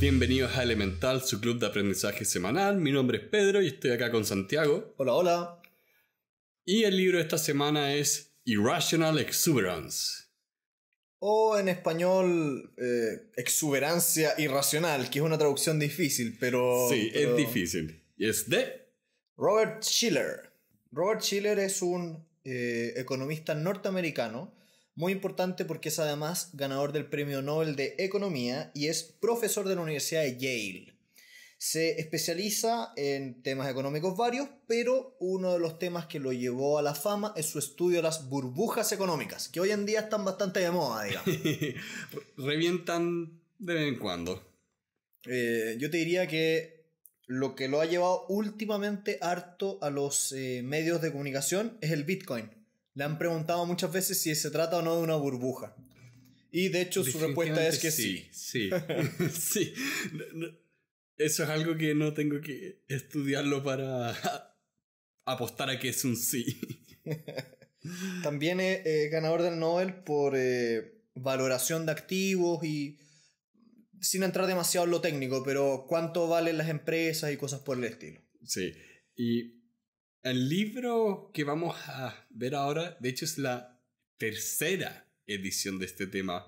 bienvenidos a Elemental, su club de aprendizaje semanal. Mi nombre es Pedro y estoy acá con Santiago. Hola, hola. Y el libro de esta semana es Irrational Exuberance. O en español, eh, exuberancia irracional, que es una traducción difícil, pero... Sí, es difícil. Y es de... Robert Schiller. Robert Schiller es un eh, economista norteamericano muy importante porque es además ganador del Premio Nobel de Economía y es profesor de la Universidad de Yale. Se especializa en temas económicos varios, pero uno de los temas que lo llevó a la fama es su estudio de las burbujas económicas, que hoy en día están bastante de moda, digamos. Revientan de vez en cuando. Eh, yo te diría que lo que lo ha llevado últimamente harto a los eh, medios de comunicación es el Bitcoin le han preguntado muchas veces si se trata o no de una burbuja. Y de hecho su respuesta es que sí. Sí, sí. Eso es algo que no tengo que estudiarlo para apostar a que es un sí. También es ganador del Nobel por eh, valoración de activos y sin entrar demasiado en lo técnico, pero cuánto valen las empresas y cosas por el estilo. Sí, y el libro que vamos a ver ahora, de hecho, es la tercera edición de este tema,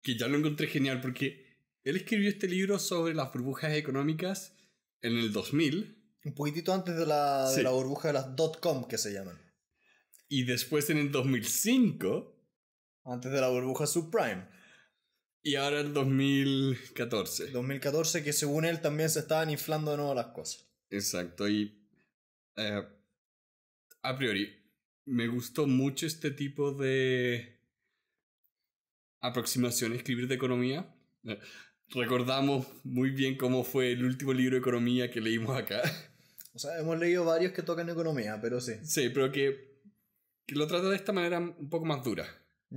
que ya lo encontré genial porque él escribió este libro sobre las burbujas económicas en el 2000. Un poquitito antes de la, de la burbuja de las dot-com que se llaman. Y después en el 2005. Antes de la burbuja subprime. Y ahora el 2014. 2014, que según él también se estaban inflando de nuevo las cosas. Exacto, y eh, a priori, me gustó mucho este tipo de aproximación a escribir de economía. Eh, recordamos muy bien cómo fue el último libro de economía que leímos acá. O sea, hemos leído varios que tocan economía, pero sí. Sí, pero que, que lo trata de esta manera un poco más dura.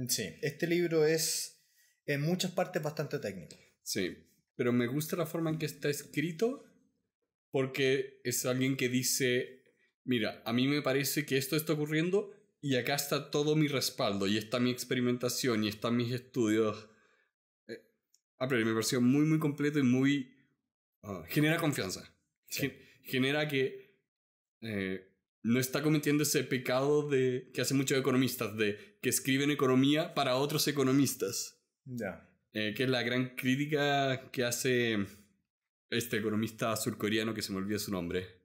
Sí, este libro es en muchas partes bastante técnico. Sí, pero me gusta la forma en que está escrito porque es alguien que dice mira, a mí me parece que esto está ocurriendo y acá está todo mi respaldo y está mi experimentación y están mis estudios. Eh, ah, pero me pareció muy, muy completo y muy... Ah, genera confianza. genera que eh, no está cometiendo ese pecado de que hacen muchos economistas, de que escriben economía para otros economistas. Ya. Eh, que es la gran crítica que hace este economista surcoreano que se me olvida su nombre.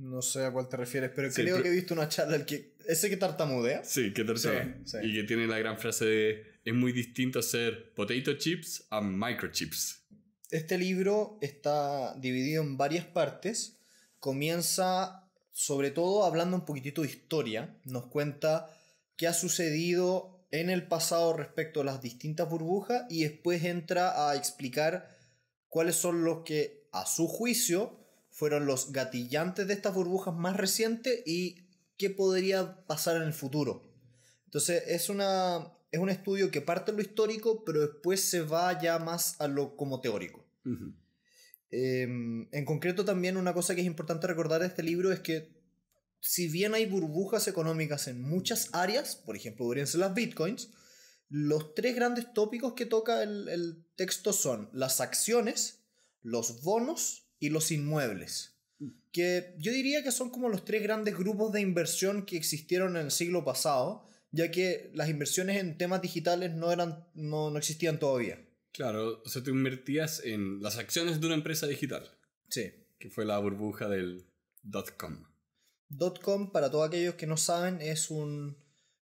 No sé a cuál te refieres, pero creo que he visto una charla el que. Ese que tartamudea. Sí, que tartamudea. Y que tiene la gran frase de. Es muy distinto ser potato chips a microchips. Este libro está dividido en varias partes. Comienza, sobre todo, hablando un poquitito de historia. Nos cuenta qué ha sucedido en el pasado respecto a las distintas burbujas y después entra a explicar cuáles son los que, a su juicio, fueron los gatillantes de estas burbujas más recientes y qué podría pasar en el futuro. Entonces es, una, es un estudio que parte de lo histórico, pero después se va ya más a lo como teórico. Em, en concreto también una cosa que es importante recordar de este libro es que si bien hay burbujas económicas en muchas áreas, por ejemplo podrían las bitcoins, los tres grandes tópicos que toca el, el texto son las acciones, los bonos y los inmuebles. Mm. Que yo diría que son como los tres grandes grupos de inversión que existieron en el siglo pasado, ya que las inversiones en temas digitales no, eran, no, existían todavía. Claro, o sea, tú invertías en las acciones de una empresa digital. Sí. Que fue la burbuja del dot-com. com para todos aquellos que no saben, es, un,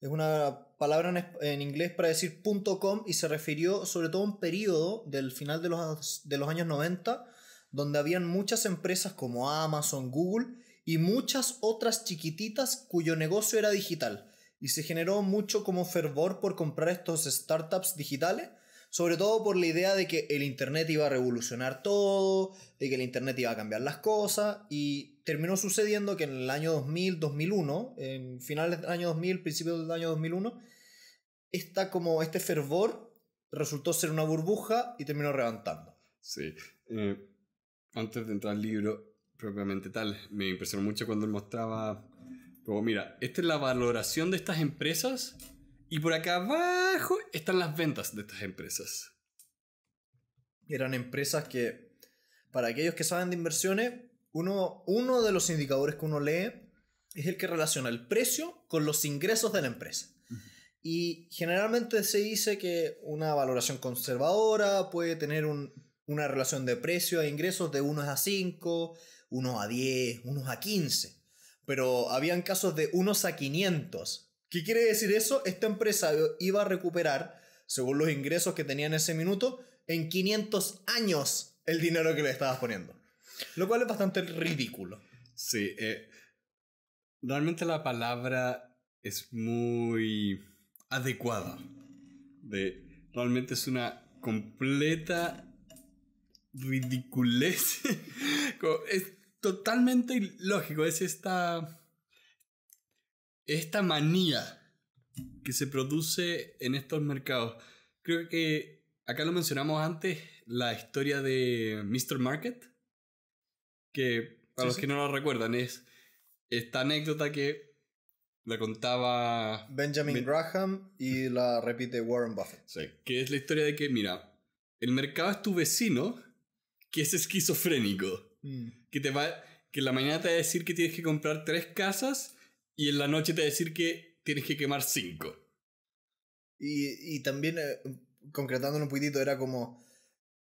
una palabra en, inglés para decir punto .com y se refirió sobre todo a un periodo del final de los, de los años 90 donde habían muchas empresas como Amazon, Google y muchas otras chiquititas cuyo negocio era digital. Y se generó mucho como fervor por comprar estos startups digitales, sobre todo por la idea de que el Internet iba a revolucionar todo, de que el Internet iba a cambiar las cosas, y terminó sucediendo que en el año 2000, 2001, en finales del año 2000, principios del año 2001, esta, como este fervor resultó ser una burbuja y terminó reventando. Sí. Eh, antes de entrar al libro propiamente tal, me impresionó mucho cuando él mostraba, mira, esta es la valoración de estas empresas y por acá abajo están las ventas de estas empresas. Eran empresas que, para aquellos que saben de inversiones, uno, uno de los indicadores que uno lee es el que relaciona el precio con los ingresos de la empresa. Y generalmente se dice que una valoración conservadora puede tener un una relación de precio e ingresos de unos a 5, unos a 10, unos a 15. Pero habían casos de unos a 500. ¿Qué quiere decir eso? Esta empresa iba a recuperar, según los ingresos que tenía en ese minuto, en 500 años el dinero que le estabas poniendo. Lo cual es bastante ridículo. Sí, eh, realmente la palabra es muy adecuada. De, realmente es una completa ridiculez. es totalmente ilógico. Es esta. Esta manía que se produce en estos mercados. Creo que acá lo mencionamos antes, la historia de Mr. Market. Que para los que no lo recuerdan, es esta anécdota que la contaba Benjamin Graham y la repite Warren Buffett. que es la historia de que, mira, el mercado es tu vecino que es esquizofrénico. Mm. Que te va, que en la mañana te va a decir que tienes que comprar tres casas y en la noche te va a decir que tienes que quemar cinco. Y, también, eh, concretándolo un poquitito, era como,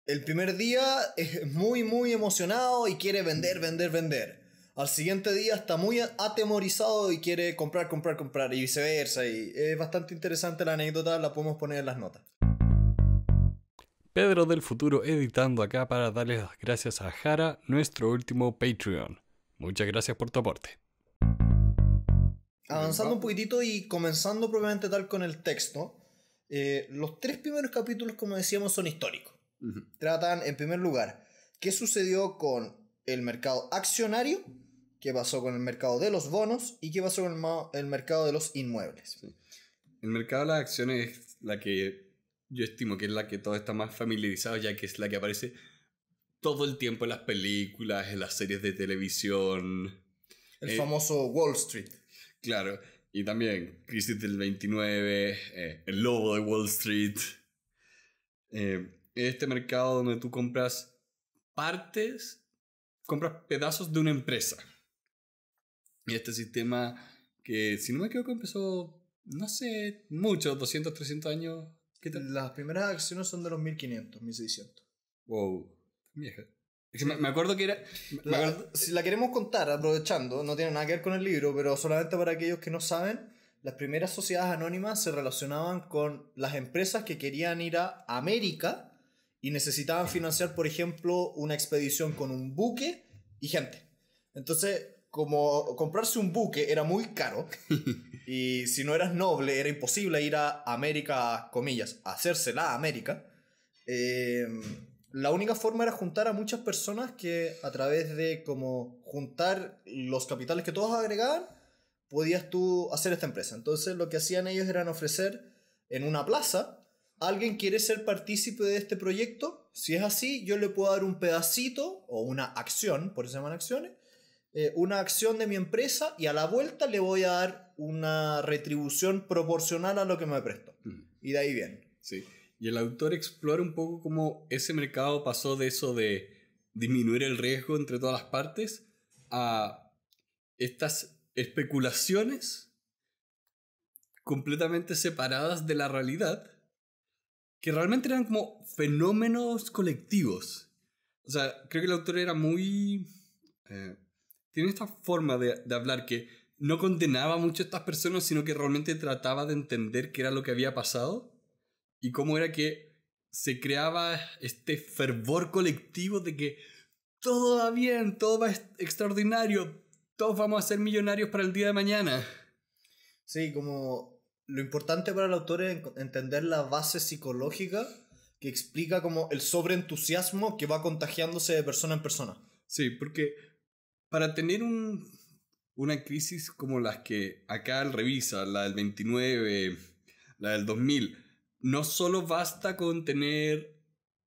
el primer día es muy, muy emocionado y quiere vender, vender, vender. Al siguiente día está muy atemorizado y quiere comprar, comprar, comprar y viceversa. Y es bastante interesante la anécdota, la podemos poner en las notas. Pedro del Futuro editando acá para darles las gracias a Jara, nuestro último Patreon. Muchas gracias por tu aporte. Avanzando un poquitito y comenzando probablemente tal con el texto, eh, los tres primeros capítulos, como decíamos, son históricos. Tratan, en primer lugar, qué sucedió con el mercado accionario, qué pasó con el mercado de los bonos y qué pasó con el, mercado de los inmuebles. El mercado de las acciones es la que yo estimo que es la que todo está más familiarizado ya que es la que aparece todo el tiempo en las películas, en las series de televisión. El eh, famoso Wall Street. Claro, y también Crisis del 29, eh, el lobo de Wall Street. Eh, este mercado donde tú compras partes, compras pedazos de una empresa. Y este sistema que, si no me equivoco, empezó, no sé, mucho, 200, 300 años ¿Qué tal? Las primeras acciones son de los 1500, 1600. Wow, Me acuerdo que era. Si la queremos contar, aprovechando, no tiene nada que ver con el libro, pero solamente para aquellos que no saben, las primeras sociedades anónimas se relacionaban con las empresas que querían ir a América y necesitaban financiar, por ejemplo, una expedición con un buque y gente. Entonces, como comprarse un buque era muy caro y si no eras noble era imposible ir a América, comillas, a hacérsela a América. Em, la única forma era juntar a muchas personas que a través de como juntar los capitales que todos agregaban, podías tú hacer esta empresa. Entonces lo que hacían ellos eran ofrecer en una plaza, ¿alguien quiere ser partícipe de este proyecto? Si es así, yo le puedo dar un pedacito o una acción, por eso se llaman acciones, eh, una acción de mi empresa y a la vuelta le voy a dar una retribución proporcional a lo que me prestó. Mm. Y de ahí bien Sí. Y el autor explora un poco cómo ese mercado pasó de eso de disminuir el riesgo entre todas las partes a estas especulaciones completamente separadas de la realidad que realmente eran como fenómenos colectivos. O sea, creo que el autor era muy eh, tiene esta forma de, hablar que no condenaba mucho a estas personas, sino que realmente trataba de entender qué era lo que había pasado y cómo era que se creaba este fervor colectivo de que todo va bien, todo va extraordinario, todos vamos a ser millonarios para el día de mañana. Sí, como lo importante para el autor es entender la base psicológica que explica como el sobreentusiasmo que va contagiándose de persona en persona. Sí, porque para tener una crisis como las que acá revisa, la del 29, la del 2000, no solo basta con tener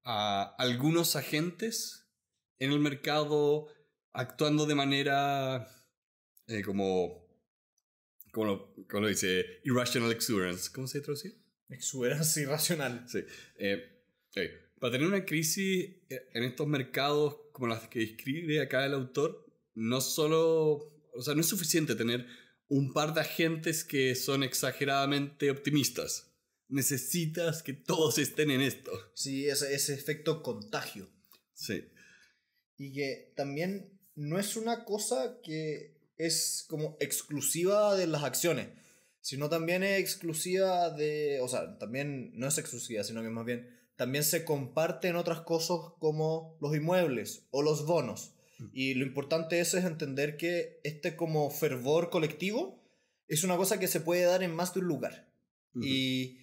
a algunos agentes en el mercado actuando de manera eh, como, como lo, lo, dice, irrational exuberance. ¿Cómo se traduce? Exuberance irracional. Sí. Eh, para tener una crisis eh, en estos mercados como las que describe acá el autor, no solo, o sea, no es suficiente tener un par de agentes que son exageradamente optimistas. Necesitas que todos estén en esto. Sí, ese, ese efecto contagio. Sí. Y que también no es una cosa que es como exclusiva de las acciones, sino también es exclusiva de, o sea, también no es exclusiva, sino que más bien también se comparten otras cosas como los inmuebles o los bonos. Mm. Y lo importante es entender que este como fervor colectivo es una cosa que se puede dar en más de un lugar. Y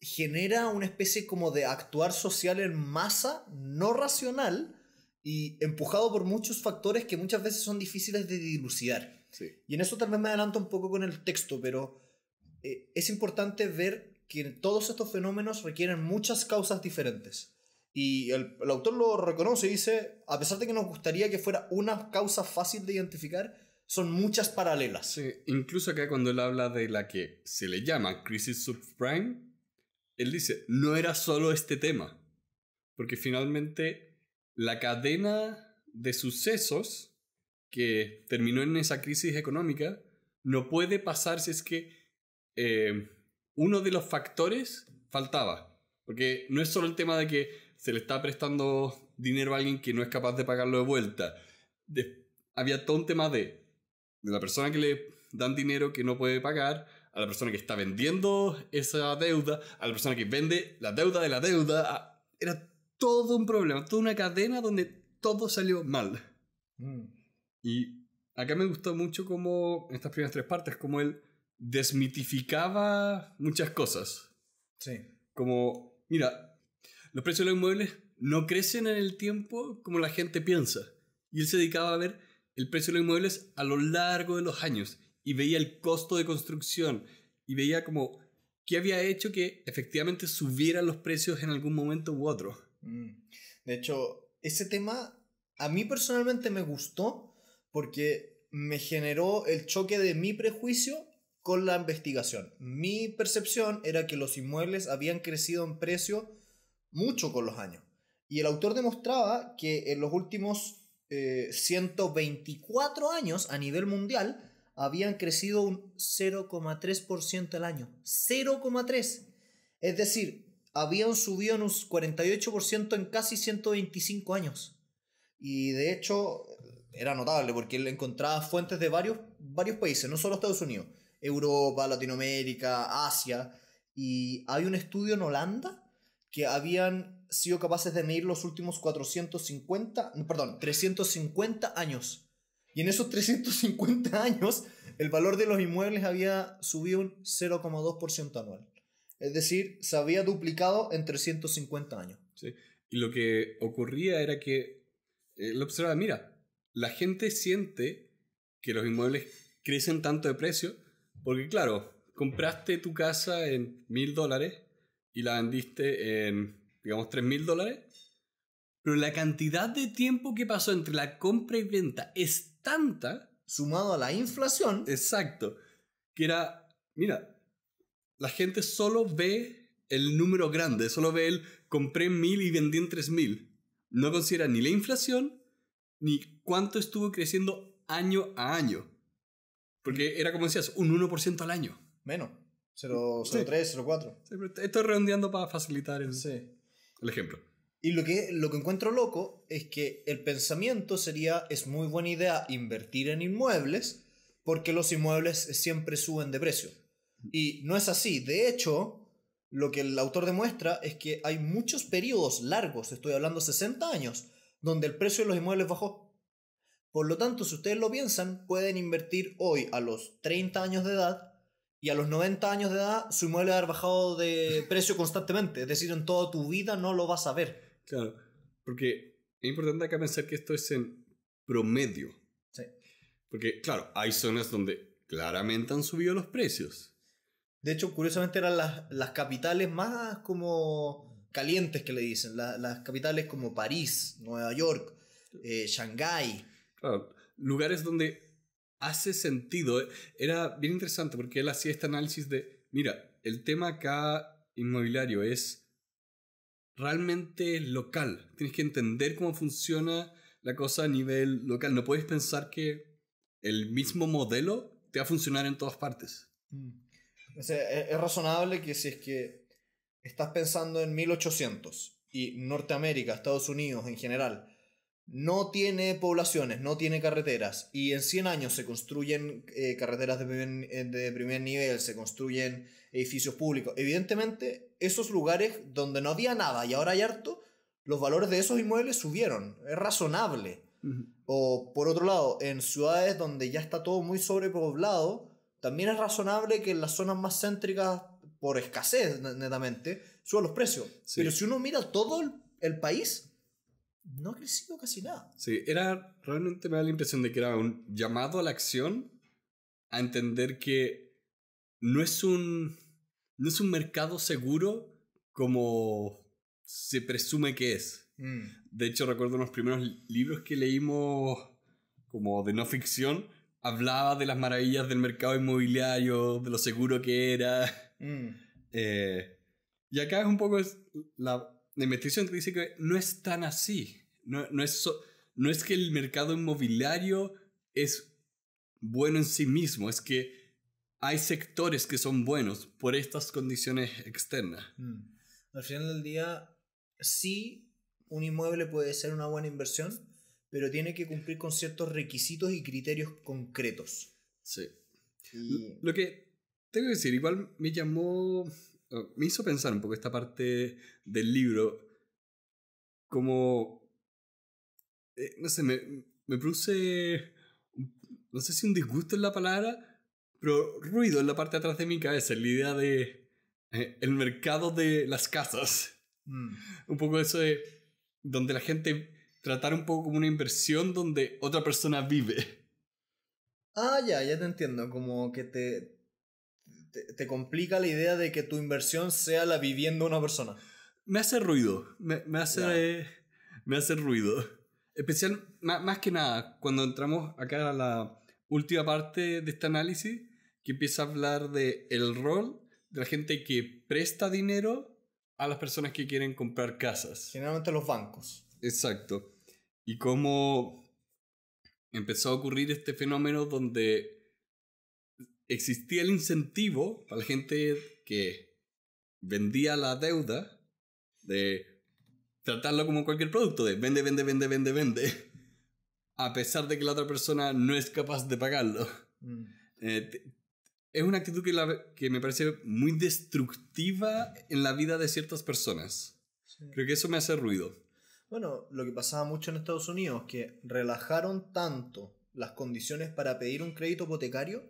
genera una especie como de actuar social en masa no racional y empujado por muchos factores que muchas veces son difíciles de dilucidar. Y en eso también me adelanto un poco con el texto, pero eh, es importante ver que todos estos fenómenos requieren muchas causas diferentes. Y el, autor lo reconoce y dice, a pesar de que nos gustaría que fuera una causa fácil de identificar, son muchas paralelas. Sí, incluso acá cuando él habla de la que se le llama crisis subprime, él dice, no era solo este tema, porque finalmente la cadena de sucesos que terminó en esa crisis económica no puede pasar si es que eh, uno de los factores faltaba, porque no es solo el tema de que se le está prestando dinero a alguien que no es capaz de pagarlo de vuelta. había todo un tema de, la persona que le dan dinero que no puede pagar, a la persona que está vendiendo esa deuda, a la persona que vende la deuda de la deuda. era todo un problema, toda una cadena donde todo salió mal. Mm. Y acá me gustó mucho como, en estas primeras tres partes, como él desmitificaba muchas cosas. Sí. Como, mira, los precios de los inmuebles no crecen en el tiempo como la gente piensa. Y él se dedicaba a ver el precio de los inmuebles a lo largo de los años y veía el costo de construcción y veía como qué había hecho que efectivamente subieran los precios en algún momento u otro. Mm. De hecho, ese tema a mí personalmente me gustó porque me generó el choque de mi prejuicio con la investigación. Mi percepción era que los inmuebles habían crecido en precio mucho con los años. Y el autor demostraba que en los últimos 124 eh, años a nivel mundial habían crecido un 0,3% al año. 0,3. Es decir, habían subido un 48% en casi 125 años. Y de hecho era notable porque él encontraba fuentes de varios, varios países, no solo Estados Unidos, Europa, Latinoamérica, Asia. Y hay un estudio en Holanda que habían sido capaces de medir los últimos 450, perdón, 350 años. Y en esos 350 años, el valor de los inmuebles había subido un 0,2% anual. Es decir, se había duplicado en 350 años. Sí. Y lo que ocurría era que eh, lo observaba, mira, la gente siente que los inmuebles crecen tanto de precio porque, claro, compraste tu casa en mil dólares y la vendiste en, digamos, 3 mil dólares. Pero la cantidad de tiempo que pasó entre la compra y venta es tanta. Sumado a la inflación. Exacto. Que era, mira, la gente solo ve el número grande, solo ve el compré mil y vendí en 3000. No considera ni la inflación ni cuánto estuvo creciendo año a año. Porque era como decías, un 1% al año. Menos. 03, 04. estoy redondeando para facilitar el, ejemplo. Y lo que, lo que encuentro loco es que el pensamiento sería, es muy buena idea invertir en inmuebles porque los inmuebles siempre suben de precio. Y no es así. De hecho, lo que el autor demuestra es que hay muchos periodos largos, estoy hablando 60 años, donde el precio de los inmuebles bajó. Por lo tanto, si ustedes lo piensan, pueden invertir hoy a los 30 años de edad y a los 90 años de edad su inmueble va bajado de precio constantemente. Es decir, en toda tu vida no lo vas a ver. Claro, porque es importante acá pensar que esto es en promedio. Sí. Porque, claro, hay zonas donde claramente han subido los precios. De hecho, curiosamente eran las, capitales más como calientes que le dicen. las capitales como París, Nueva York, eh, Shanghái. Claro, lugares donde hace sentido. Eh, era bien interesante porque él hacía este análisis de, mira, el tema acá inmobiliario es realmente local. Tienes que entender cómo funciona la cosa a nivel local. No puedes pensar que el mismo modelo te va a funcionar en todas partes. Mm. es, e-, es razonable que si es que estás pensando en 1800 y Norteamérica, Estados Unidos en general, no tiene poblaciones, no tiene carreteras, y en 100 años se construyen eh, carreteras eh, de primer, nivel, se construyen edificios públicos, evidentemente esos lugares donde no había nada y ahora hay harto, los valores de esos inmuebles subieron, es razonable. O por otro lado, en ciudades donde ya está todo muy sobrepoblado, también es razonable que en las zonas más céntricas, por escasez netamente, suban los precios. Pero si uno mira todo el país, no ha crecido casi nada. Sí, era realmente me da la impresión de que era un llamado a la acción a entender que no es un no es un mercado seguro como se presume que es. Mm. De hecho, recuerdo los primeros libros que leímos como de no ficción, hablaba de las maravillas del mercado inmobiliario, de lo seguro que era. Mm. Eh, y acá es un poco la, de te dice que no es tan así. No, no, es, que el mercado inmobiliario es bueno en sí mismo, es que hay sectores que son buenos por estas condiciones externas. Mm. Al final del día, sí, un inmueble puede ser una buena inversión, pero tiene que cumplir con ciertos requisitos y criterios concretos. Sí. Lo que tengo que decir, igual me llamó Oh, me hizo pensar un poco esta parte del libro, como, eh, no sé, me, me produce, no sé si un disgusto en la palabra, pero ruido en la parte de atrás de mi cabeza, la idea de eh, el mercado de las casas. Mm. Un poco eso de donde la gente tratar un poco como una inversión donde otra persona vive. Ah, ya, ya te entiendo, como que te, te, complica la idea de que tu inversión sea la vivienda de una persona. Me hace ruido, me, me hace, me hace ruido. Especial, más, más, que nada, cuando entramos acá a la última parte de este análisis, que empieza a hablar de el rol de la gente que presta dinero a las personas que quieren comprar casas. Generalmente los bancos. Exacto. Y cómo empezó a ocurrir este fenómeno donde existía el incentivo para la gente que vendía la deuda de tratarlo como cualquier producto, de vende, vende, vende, vende, vende, a pesar de que la otra persona no es capaz de pagarlo. Mm. Eh, es una actitud que, me parece muy destructiva en la vida de ciertas personas. Creo que eso me hace ruido. Bueno, lo que pasaba mucho en Estados Unidos, que relajaron tanto las condiciones para pedir un crédito hipotecario,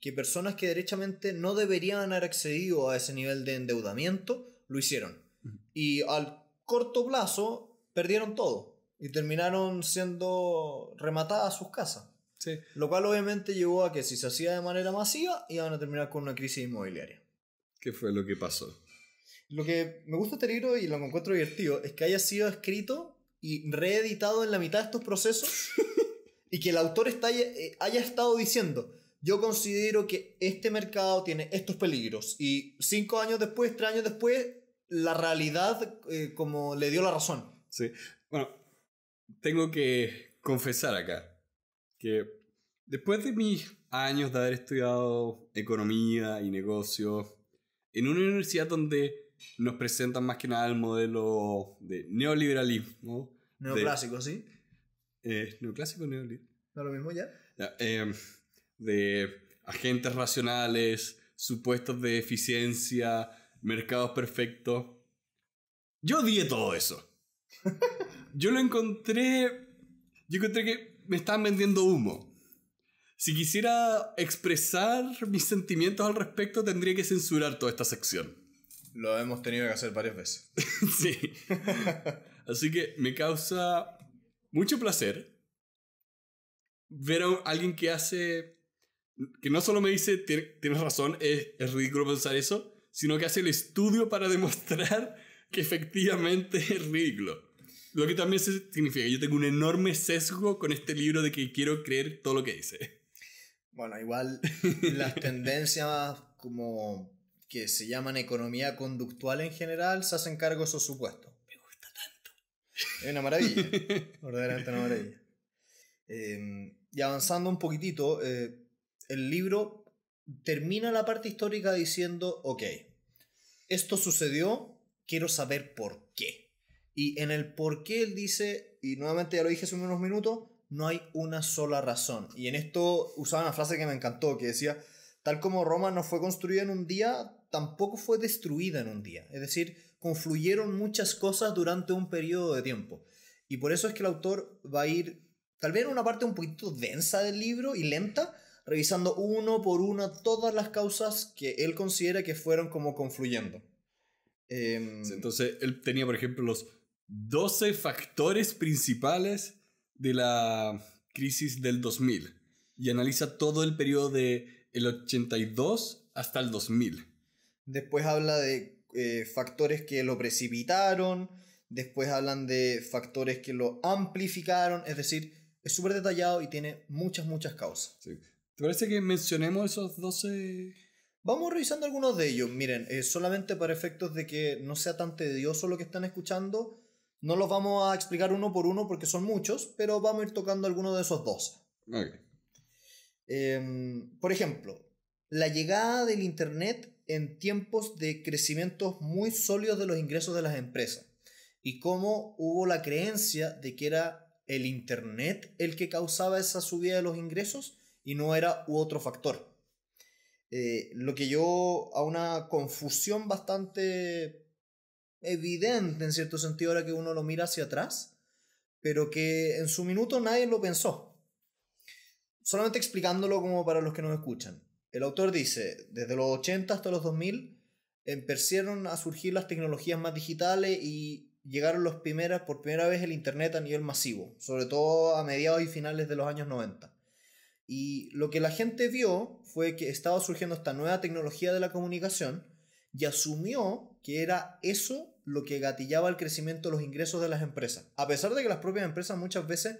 que personas que derechamente no deberían haber accedido a ese nivel de endeudamiento lo hicieron. Y al corto plazo perdieron todo y terminaron siendo rematadas sus casas. Lo cual obviamente llevó a que si se hacía de manera masiva iban a terminar con una crisis inmobiliaria. ¿Qué fue lo que pasó? Lo que me gusta este libro y lo encuentro divertido es que haya sido escrito y reeditado en la mitad de estos procesos y que el autor eh, haya estado diciendo, yo considero que este mercado tiene estos peligros y cinco años después, tres años después, la realidad eh, como le dio la razón. Sí, bueno, tengo que confesar acá que después de mis años de haber estudiado economía y negocios en una universidad donde nos presentan más que nada el modelo de neoliberalismo. Neoclásico, ¿sí? Eh, ¿Neoclásico neoliberal? ¿No lo mismo ya? ya em, de agentes racionales, supuestos de eficiencia, mercados perfectos. Yo odié todo eso. Yo lo encontré. Yo encontré que me estaban vendiendo humo. Si quisiera expresar mis sentimientos al respecto, tendría que censurar toda esta sección. Lo hemos tenido que hacer varias veces. sí. Así que me causa mucho placer ver a alguien que hace que no solo me dice, tienes razón, es, ridículo pensar eso, sino que hace el estudio para demostrar que efectivamente es ridículo. Lo que también significa yo tengo un enorme sesgo con este libro de que quiero creer todo lo que dice. Bueno, igual las tendencias como que se llaman economía conductual en general se hacen cargo de esos supuestos. Me gusta tanto. Es una maravilla. verdaderamente una maravilla. Em, y avanzando un poquitito, eh, el libro termina la parte histórica diciendo, ok, esto sucedió, quiero saber por qué. Y en el por qué él dice, y nuevamente ya lo dije hace unos minutos, no hay una sola razón. Y en esto usaba una frase que me encantó, que decía, tal como Roma no fue construida en un día, tampoco fue destruida en un día. Es decir, confluyeron muchas cosas durante un periodo de tiempo. Y por eso es que el autor va a ir, tal vez en una parte un poquito densa del libro y lenta, revisando uno por uno todas las causas que él considera que fueron como confluyendo. Em, entonces, él tenía, por ejemplo, los 12 factores principales de la crisis del 2000 y analiza todo el periodo de el 82 hasta el 2000. Después habla de eh, factores que lo precipitaron, después hablan de factores que lo amplificaron, es decir, es súper detallado y tiene muchas, muchas causas. ¿Te parece que mencionemos esos 12? Vamos revisando algunos de ellos. Miren, eh, solamente para efectos de que no sea tan tedioso lo que están escuchando, no los vamos a explicar uno por uno porque son muchos, pero vamos a ir tocando algunos de esos 12. Okay. Em, por ejemplo, la llegada del Internet en tiempos de crecimientos muy sólidos de los ingresos de las empresas y cómo hubo la creencia de que era el Internet el que causaba esa subida de los ingresos y no era otro factor. Eh, lo que yo a una confusión bastante evidente en cierto sentido ahora que uno lo mira hacia atrás, pero que en su minuto nadie lo pensó. Solamente explicándolo como para los que no escuchan. El autor dice, desde los 80 hasta los 2000 empezaron a surgir las tecnologías más digitales y llegaron los primeras, por primera vez el Internet a nivel masivo, sobre todo a mediados y finales de los años 90. Y lo que la gente vio fue que estaba surgiendo esta nueva tecnología de la comunicación y asumió que era eso lo que gatillaba el crecimiento de los ingresos de las empresas. A pesar de que las propias empresas muchas veces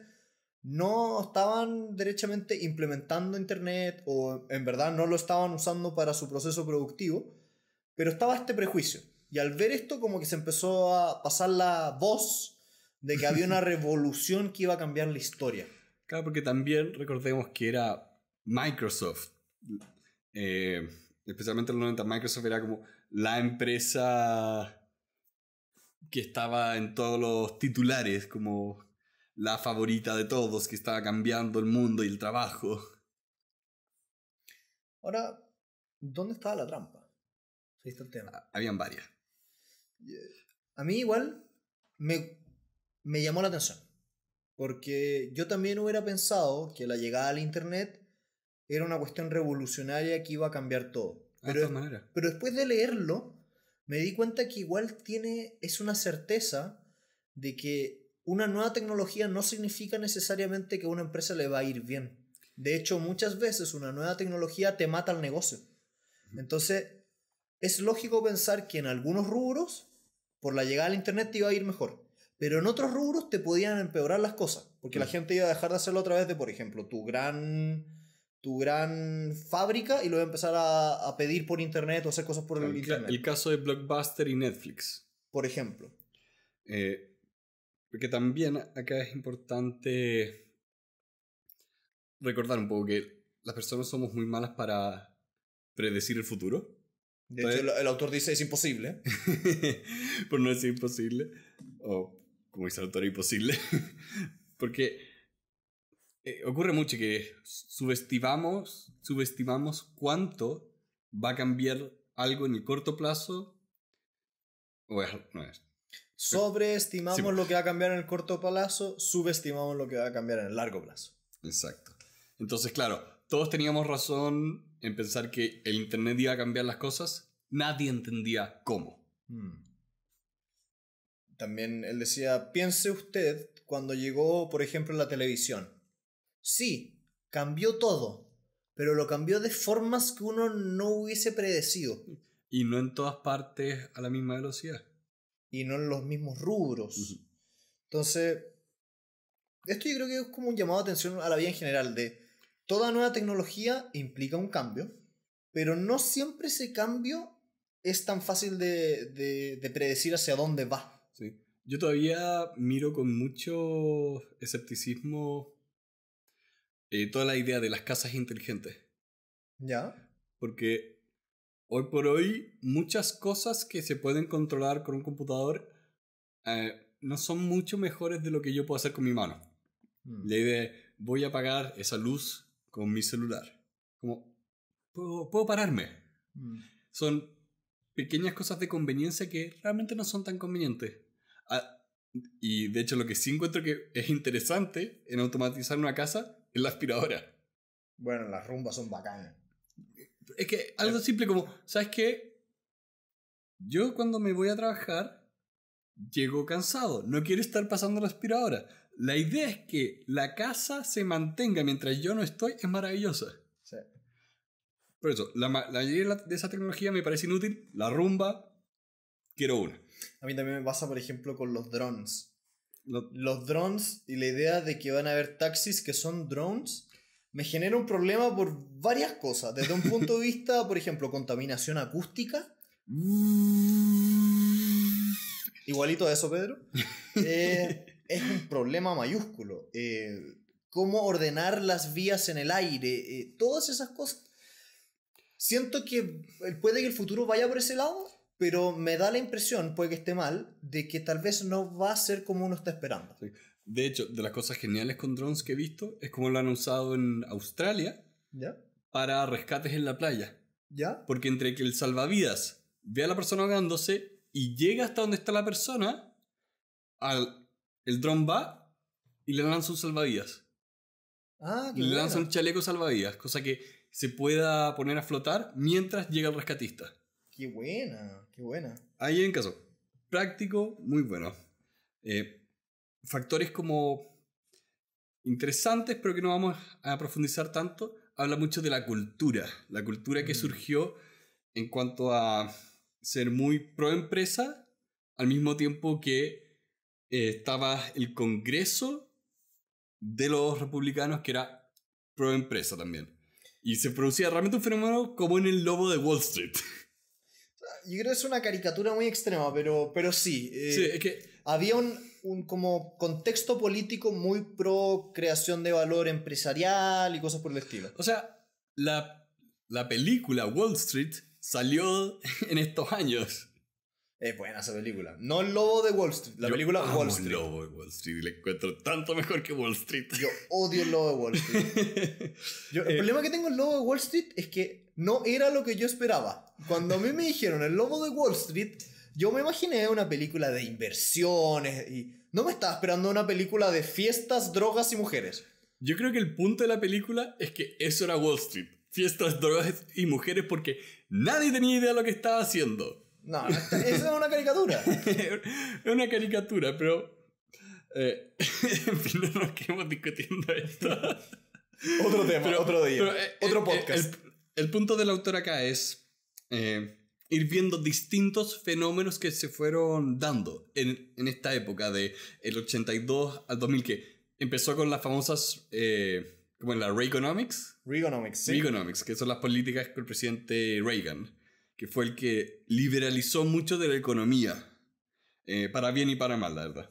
no estaban derechamente implementando Internet o en verdad no lo estaban usando para su proceso productivo, pero estaba este prejuicio. Y al ver esto como que se empezó a pasar la voz de que había una revolución que iba a cambiar la historia. Claro, porque también recordemos que era Microsoft. Eh, especialmente en los 90, Microsoft era como la empresa que estaba en todos los titulares, como la favorita de todos, que estaba cambiando el mundo y el trabajo. Ahora, ¿dónde estaba la trampa? tema. Ah, habían varias. A mí igual me llamó la atención. Porque yo también hubiera pensado que la llegada al Internet era una cuestión revolucionaria que iba a cambiar todo. Ah, pero, después de leerlo, me di cuenta que igual tiene, es una certeza de que una nueva tecnología no significa necesariamente que a una empresa le va a ir bien. De hecho, muchas veces una nueva tecnología te mata el negocio. Entonces, es lógico pensar que en algunos rubros, por la llegada al Internet, te iba a ir mejor. Pero en otros rubros te podían empeorar las cosas, porque la mm. gente iba a dejar de hacerlo a través de, por ejemplo, tu gran tu gran fábrica y lo empezar a, pedir por internet o hacer cosas por el, internet. El caso de Blockbuster y Netflix. Por ejemplo. Eh, porque también acá es importante recordar un poco que las personas somos muy malas para predecir el futuro. De hecho, el, el, autor dice es imposible. por no decir imposible. O como dice el autor, imposible. Porque eh, ocurre mucho que subestimamos, subestimamos cuánto va a cambiar algo en el corto plazo. no es. Sobreestimamos lo pues. que va a cambiar en el corto plazo, subestimamos lo que va a cambiar en el largo plazo. Exacto. Entonces, claro, todos teníamos razón en pensar que el Internet iba a cambiar las cosas, nadie entendía cómo. Hmm. También él decía, piense usted cuando llegó, por ejemplo, la televisión. Sí, cambió todo, pero lo cambió de formas que uno no hubiese predecido. Y no en todas partes a la misma velocidad. Y no en los mismos rubros. Entonces, esto yo creo que es como un llamado a atención a la vida en general, de toda nueva tecnología implica un cambio, pero no siempre ese cambio es tan fácil de predecir hacia dónde va. Yo todavía miro con mucho escepticismo eh, toda la idea de las casas inteligentes. ¿Ya? Porque hoy por hoy muchas cosas que se pueden controlar con un computador eh, no son mucho mejores de lo que yo puedo hacer con mi mano. Mm. La idea de voy a apagar esa luz con mi celular. Como, puedo, pararme. Mm. Son pequeñas cosas de conveniencia que realmente no son tan convenientes. Ah, y de hecho lo que sí encuentro que es interesante en automatizar una casa es la aspiradora. Bueno, las rumbas son bacanas. Es que algo simple como, ¿sabes qué? Yo cuando me voy a trabajar, llego cansado, no quiero estar pasando la aspiradora. La idea es que la casa se mantenga mientras yo no estoy, es maravillosa. Sí. Por eso, la, idea de esa tecnología me parece inútil, la rumba, quiero una a mí también me pasa, por ejemplo, con los drones. Los, drones y la idea de que van a haber taxis que son drones me genera un problema por varias cosas. Desde un punto de vista, por ejemplo, contaminación acústica. Mm. Igualito a eso, Pedro. Eh, es un problema mayúsculo. Eh, cómo ordenar las vías en el aire, eh, todas esas cosas. Siento que puede que el futuro vaya por ese lado, pero me da la impresión, puede que esté mal, de que tal vez no va a ser como uno está esperando. De hecho, de las cosas geniales con drones que he visto, es como lo han usado en Australia para rescates en la playa. ¿Ya? Porque entre que el salvavidas ve a la persona ahogándose y llega hasta donde está la persona, al, el dron va y le lanza un salvavidas. Ah, y le lanza un chaleco salvavidas, cosa que se pueda poner a flotar mientras llega el rescatista. Qué buena, qué buena. Ahí en caso. Práctico, muy bueno. Eh, factores como interesantes, pero que no vamos a profundizar tanto, habla mucho de la cultura, la cultura que mm. surgió en cuanto a ser muy pro empresa, al mismo tiempo que eh, estaba el Congreso de los republicanos que era pro empresa también. Y se producía realmente un fenómeno como en el lobo de Wall Street. Yo creo que es una caricatura muy extrema, pero, pero sí. Eh, que... Había un, un, como contexto político muy pro creación de valor empresarial y cosas por el estilo. O sea, la, la película Wall Street salió en estos años. Es buena esa película. No El Lobo de Wall Street, la película Wall Street. El Lobo de Wall Street, le encuentro tanto mejor que Wall Street. Yo odio el Lobo de Wall Street. el eh, problema que tengo el Lobo de Wall Street es que no era lo que yo esperaba. Cuando a mí me dijeron el Lobo de Wall Street, yo me imaginé una película de inversiones y no me estaba esperando una película de fiestas, drogas y mujeres. Yo creo que el punto de la película es que eso era Wall Street. Fiestas, drogas y mujeres porque nadie tenía idea de lo que estaba haciendo. No, eso es una caricatura. es una caricatura, pero. Eh, en fin, no nos quedemos discutiendo esto. otro tema, otro día. Eh, otro eh, podcast. El, punto del autor acá es ir viendo distintos fenómenos que se fueron dando en, en, esta época de el 82 al 2000, que empezó con las famosas. como en la Reaganomics. Reaganomics, sí. Reaganomics, que son las políticas que el presidente Reagan que fue el que liberalizó mucho de la economía, eh, para bien y para mal, la verdad.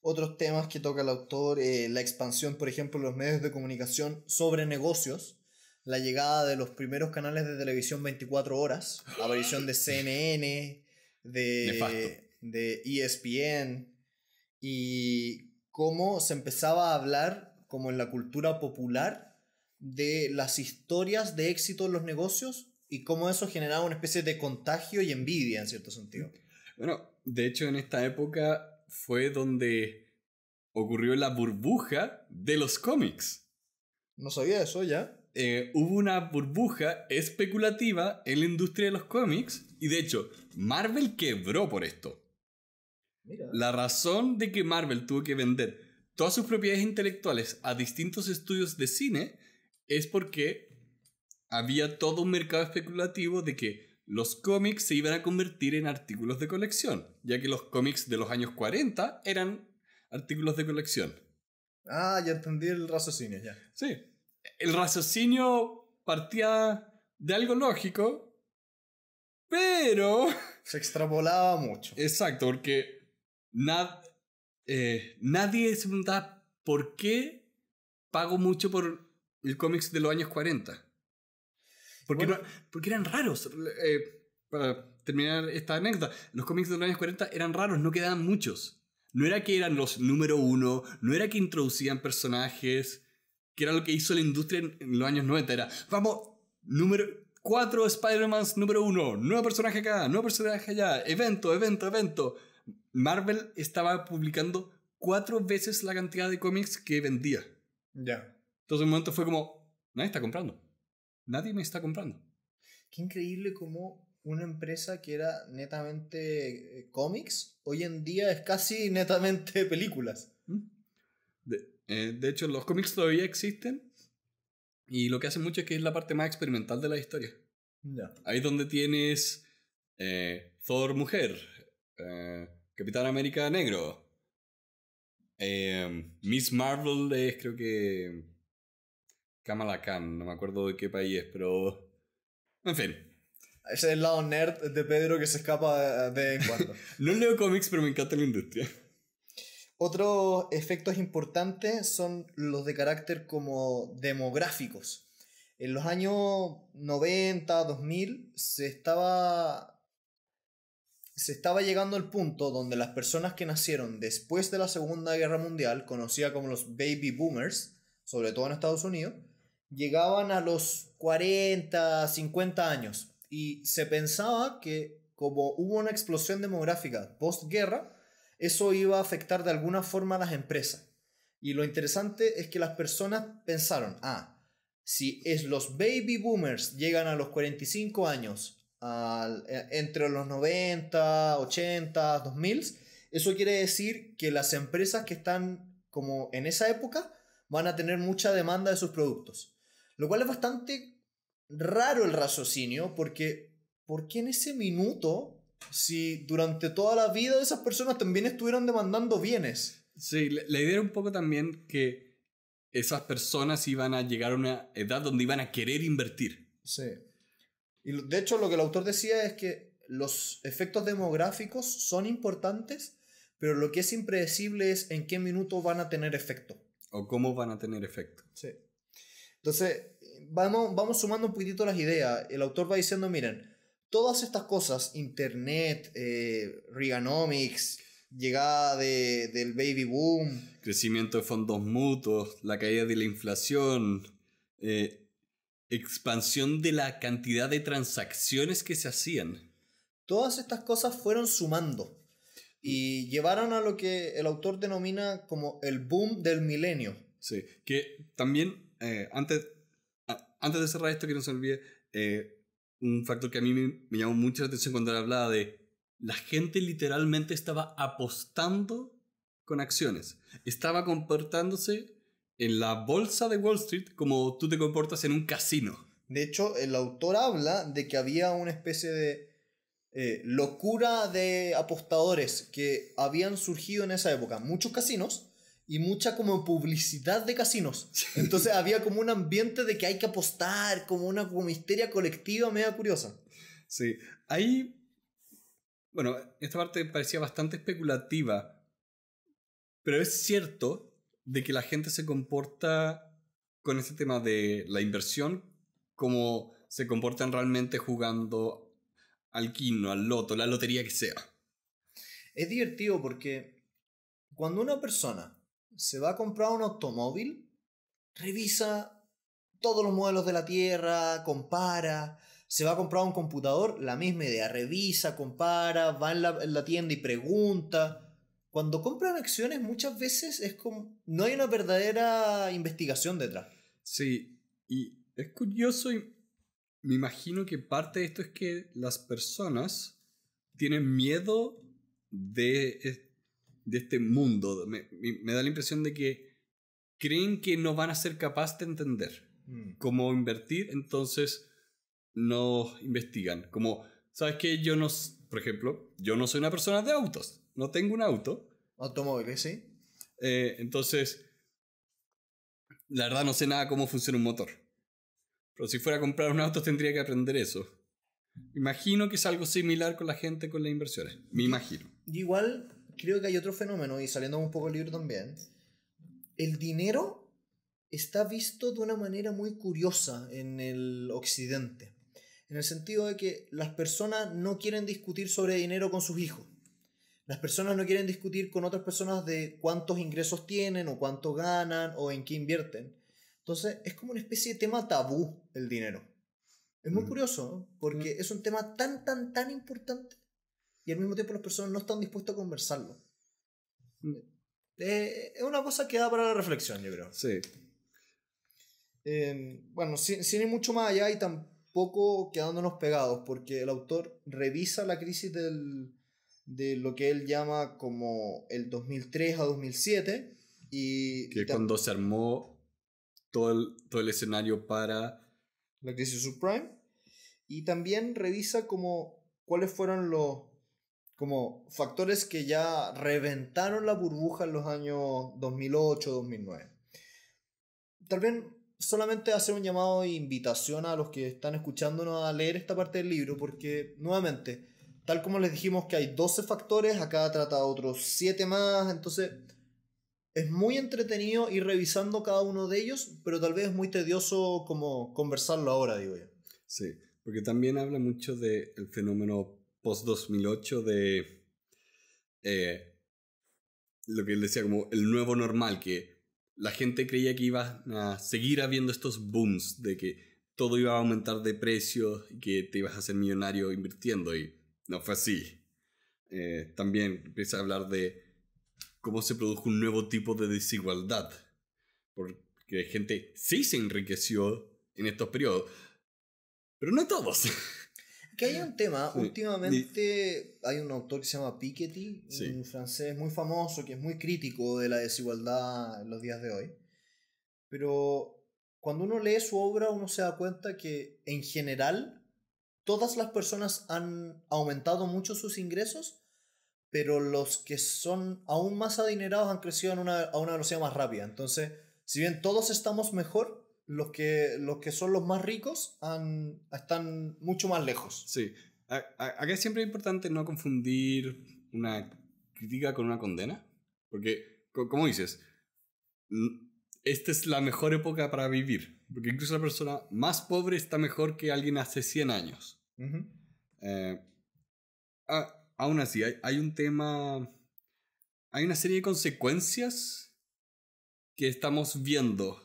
Otros temas que toca el autor, eh, la expansión, por ejemplo, de los medios de comunicación sobre negocios, la llegada de los primeros canales de televisión 24 horas, la aparición de CNN, de, de ESPN, y cómo se empezaba a hablar, como en la cultura popular, de las historias de éxito en los negocios y cómo eso generaba una especie de contagio y envidia en cierto sentido. Bueno, de hecho en esta época fue donde ocurrió la burbuja de los cómics. No sabía eso ya. Eh, hubo una burbuja especulativa en la industria de los cómics y de hecho Marvel quebró por esto. La razón de que Marvel tuvo que vender todas sus propiedades intelectuales a distintos estudios de cine es porque había todo un mercado especulativo de que los cómics se iban a convertir en artículos de colección, ya que los cómics de los años 40 eran artículos de colección. Ah, ya entendí el raciocinio, ya. Sí. El raciocinio partía de algo lógico, pero... Se extrapolaba mucho. Exacto, porque eh, nadie se preguntaba por qué pago mucho por el cómics de los años 40. Porque, eran raros. Eh, eh, para terminar esta anécdota, los cómics de los años 40 eran raros, no quedaban muchos. No era que eran los número uno, no era que introducían personajes, que era lo que hizo la industria en, los años 90. Era, vamos, número 4 Spider-Man número uno, nuevo personaje acá, nuevo personaje allá, evento, evento, evento. Marvel estaba publicando cuatro veces la cantidad de cómics que vendía. Ya. Entonces, en un momento fue como, nadie está comprando. Nadie me está comprando. Qué increíble cómo una empresa que era netamente eh, cómics, hoy en día es casi netamente películas. Mm. Eh, de, hecho, los cómics todavía existen y lo que hacen mucho es que es la parte más experimental de la historia. Ya. Ahí donde tienes eh, Thor mujer, eh, Capitán América negro, Miss Marvel es creo que Kamala no me acuerdo de qué país es, pero. En fin. Ese es el lado nerd de Pedro que se escapa de vez en cuando. no leo cómics, pero me encanta la industria. Otros efectos importantes son los de carácter como demográficos. En los años 90, 2000, se estaba, se estaba llegando al punto donde las personas que nacieron después de la Segunda Guerra Mundial, conocida como los baby boomers, sobre todo en Estados Unidos, llegaban a los 40, 50 años y se pensaba que como hubo una explosión demográfica postguerra, eso iba a afectar de alguna forma a las empresas. Y lo interesante es que las personas pensaron, ah, si es los baby boomers llegan a los 45 años, eh, entre los 90, 80, 2000, eso quiere decir que las empresas que están como en esa época van a tener mucha demanda de sus productos. Lo cual es bastante raro el raciocinio, porque ¿por qué en ese minuto, si durante toda la vida de esas personas también estuvieron demandando bienes? Sí, la idea era un poco también que esas personas iban a llegar a una edad donde iban a querer invertir. Sí. Y de hecho lo que el autor decía es que los efectos demográficos son importantes, pero lo que es impredecible es en qué minuto van a tener efecto. O cómo van a tener efecto. Sí. Entonces, vamos, vamos sumando un poquitito las ideas. El autor va diciendo, miren, todas estas cosas, Internet, eh, llegada del baby boom. Crecimiento de fondos mutuos, la caída de la inflación, eh, expansión de la cantidad de transacciones que se hacían. Todas estas cosas fueron sumando y llevaron a lo que el autor denomina como el boom del milenio. Sí, que también eh, antes, antes de cerrar esto, que no se olvide, eh, un factor que a mí me, llamó mucho la atención cuando hablaba de la gente literalmente estaba apostando con acciones. Estaba comportándose en la bolsa de Wall Street como tú te comportas en un casino. De hecho, el autor habla de que había una especie de eh, locura de apostadores que habían surgido en esa época. Muchos casinos y mucha como publicidad de casinos. Entonces había como un ambiente de que hay que apostar, como una como colectiva media curiosa. Sí, ahí... Bueno, esta parte parecía bastante especulativa, pero es cierto de que la gente se comporta con este tema de la inversión como se comportan realmente jugando al quino, al loto, la lotería que sea. Es divertido porque cuando una persona se va a comprar un automóvil, revisa todos los modelos de la Tierra, compara. Se va a comprar un computador, la misma idea, revisa, compara, va en la, tienda y pregunta. Cuando compran acciones muchas veces es como... No hay una verdadera investigación detrás. Sí, y es curioso y me imagino que parte de esto es que las personas tienen miedo de de este mundo. Me, da la impresión de que creen que no van a ser capaces de entender mm. cómo invertir, entonces no investigan. Como, ¿sabes qué? Yo no, por ejemplo, yo no soy una persona de autos, no tengo un auto. Automóviles, ¿eh? sí. Eh, entonces, la verdad no sé nada cómo funciona un motor. Pero si fuera a comprar un auto tendría que aprender eso. Imagino que es algo similar con la gente con las inversiones. Me imagino. Igual creo que hay otro fenómeno, y saliendo un poco el libro también, el dinero está visto de una manera muy curiosa en el occidente, en el sentido de que las personas no quieren discutir sobre dinero con sus hijos. Las personas no quieren discutir con otras personas de cuántos ingresos tienen o cuánto ganan o en qué invierten. Entonces es como una especie de tema tabú el dinero. Es muy mm. curioso, porque mm. es un tema tan, tan, tan importante y al mismo tiempo las personas no están dispuestas a conversarlo. Eh, es una cosa que da para la reflexión, yo creo. Sí. Em, bueno, sin, ir mucho más allá y tampoco quedándonos pegados, porque el autor revisa la crisis de lo que él llama como el 2003 a 2007. Y que cuando se armó todo el, todo el escenario para... La crisis subprime. Y también revisa como cuáles fueron los como factores que ya reventaron la burbuja en los años 2008-2009. Tal vez solamente hacer un llamado e invitación a los que están escuchándonos a leer esta parte del libro, porque nuevamente, tal como les dijimos que hay 12 factores, acá trata otros 7 más, entonces es muy entretenido ir revisando cada uno de ellos, pero tal vez es muy tedioso como conversarlo ahora, digo yo. Sí, porque también habla mucho del fenómeno post-2008 de eh, lo que él decía como el nuevo normal, que la gente creía que iba a seguir habiendo estos booms de que todo iba a aumentar de precio y que te ibas a hacer millonario invirtiendo y no fue así. Eh, también empieza a hablar de cómo se produjo un nuevo tipo de desigualdad, porque gente sí se enriqueció en estos periodos, pero no todos. Que hay un tema, últimamente hay un autor que se llama Piketty, un francés muy famoso, que es muy crítico de la desigualdad en los días de hoy. Pero cuando uno lee su obra, uno se da cuenta que en general todas las personas han aumentado mucho sus ingresos, pero los que son aún más adinerados han crecido a una velocidad más rápida. Entonces, si bien todos estamos mejor, los que, los que son los más ricos están mucho más lejos. Sí. Acá siempre es importante no confundir una crítica con una condena. Porque, como dices, esta es la mejor época para vivir. Porque incluso la persona más pobre está mejor que alguien hace 100 años. Eh, aún así, hay un tema... Hay una serie de consecuencias que estamos viendo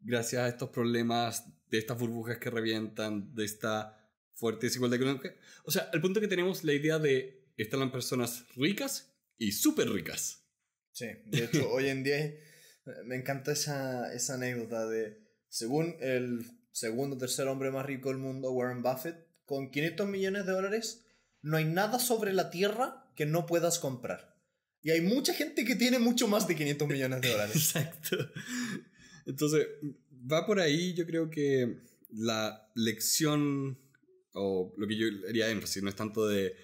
gracias a estos problemas, de estas burbujas que revientan, de esta fuerte desigualdad económica. O sea, el punto que tenemos la idea de están las personas ricas y súper ricas. Sí, de hecho, hoy en día me encanta esa, esa anécdota de, según el segundo o tercer hombre más rico del mundo, Warren Buffett, con 500 millones de dólares, no hay nada sobre la tierra que no puedas comprar. Y hay mucha gente que tiene mucho más de 500 millones de dólares. Exacto. Entonces, va por ahí, yo creo que la lección, o lo que yo haría énfasis, no es tanto de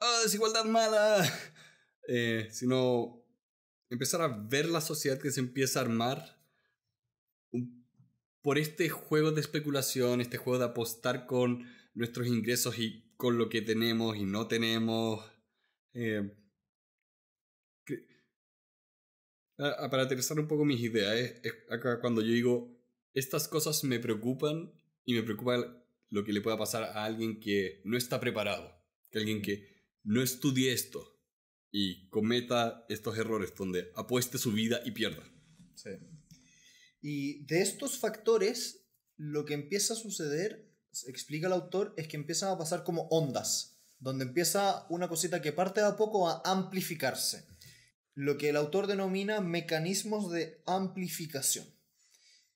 oh, desigualdad mala, eh, sino empezar a ver la sociedad que se empieza a armar por este juego de especulación, este juego de apostar con nuestros ingresos y con lo que tenemos y no tenemos. Eh, Ah, ah, para aterrizar un poco mis ideas, acá cuando yo digo, estas cosas me preocupan y me preocupa lo que le pueda pasar a alguien que no está preparado, que alguien que no estudie esto y cometa estos errores donde apueste su vida y pierda. Sí. Y de estos factores, lo que empieza a suceder, explica el autor, es que empiezan a pasar como ondas, donde empieza una cosita que parte de a poco a amplificarse lo que el autor denomina mecanismos de amplificación.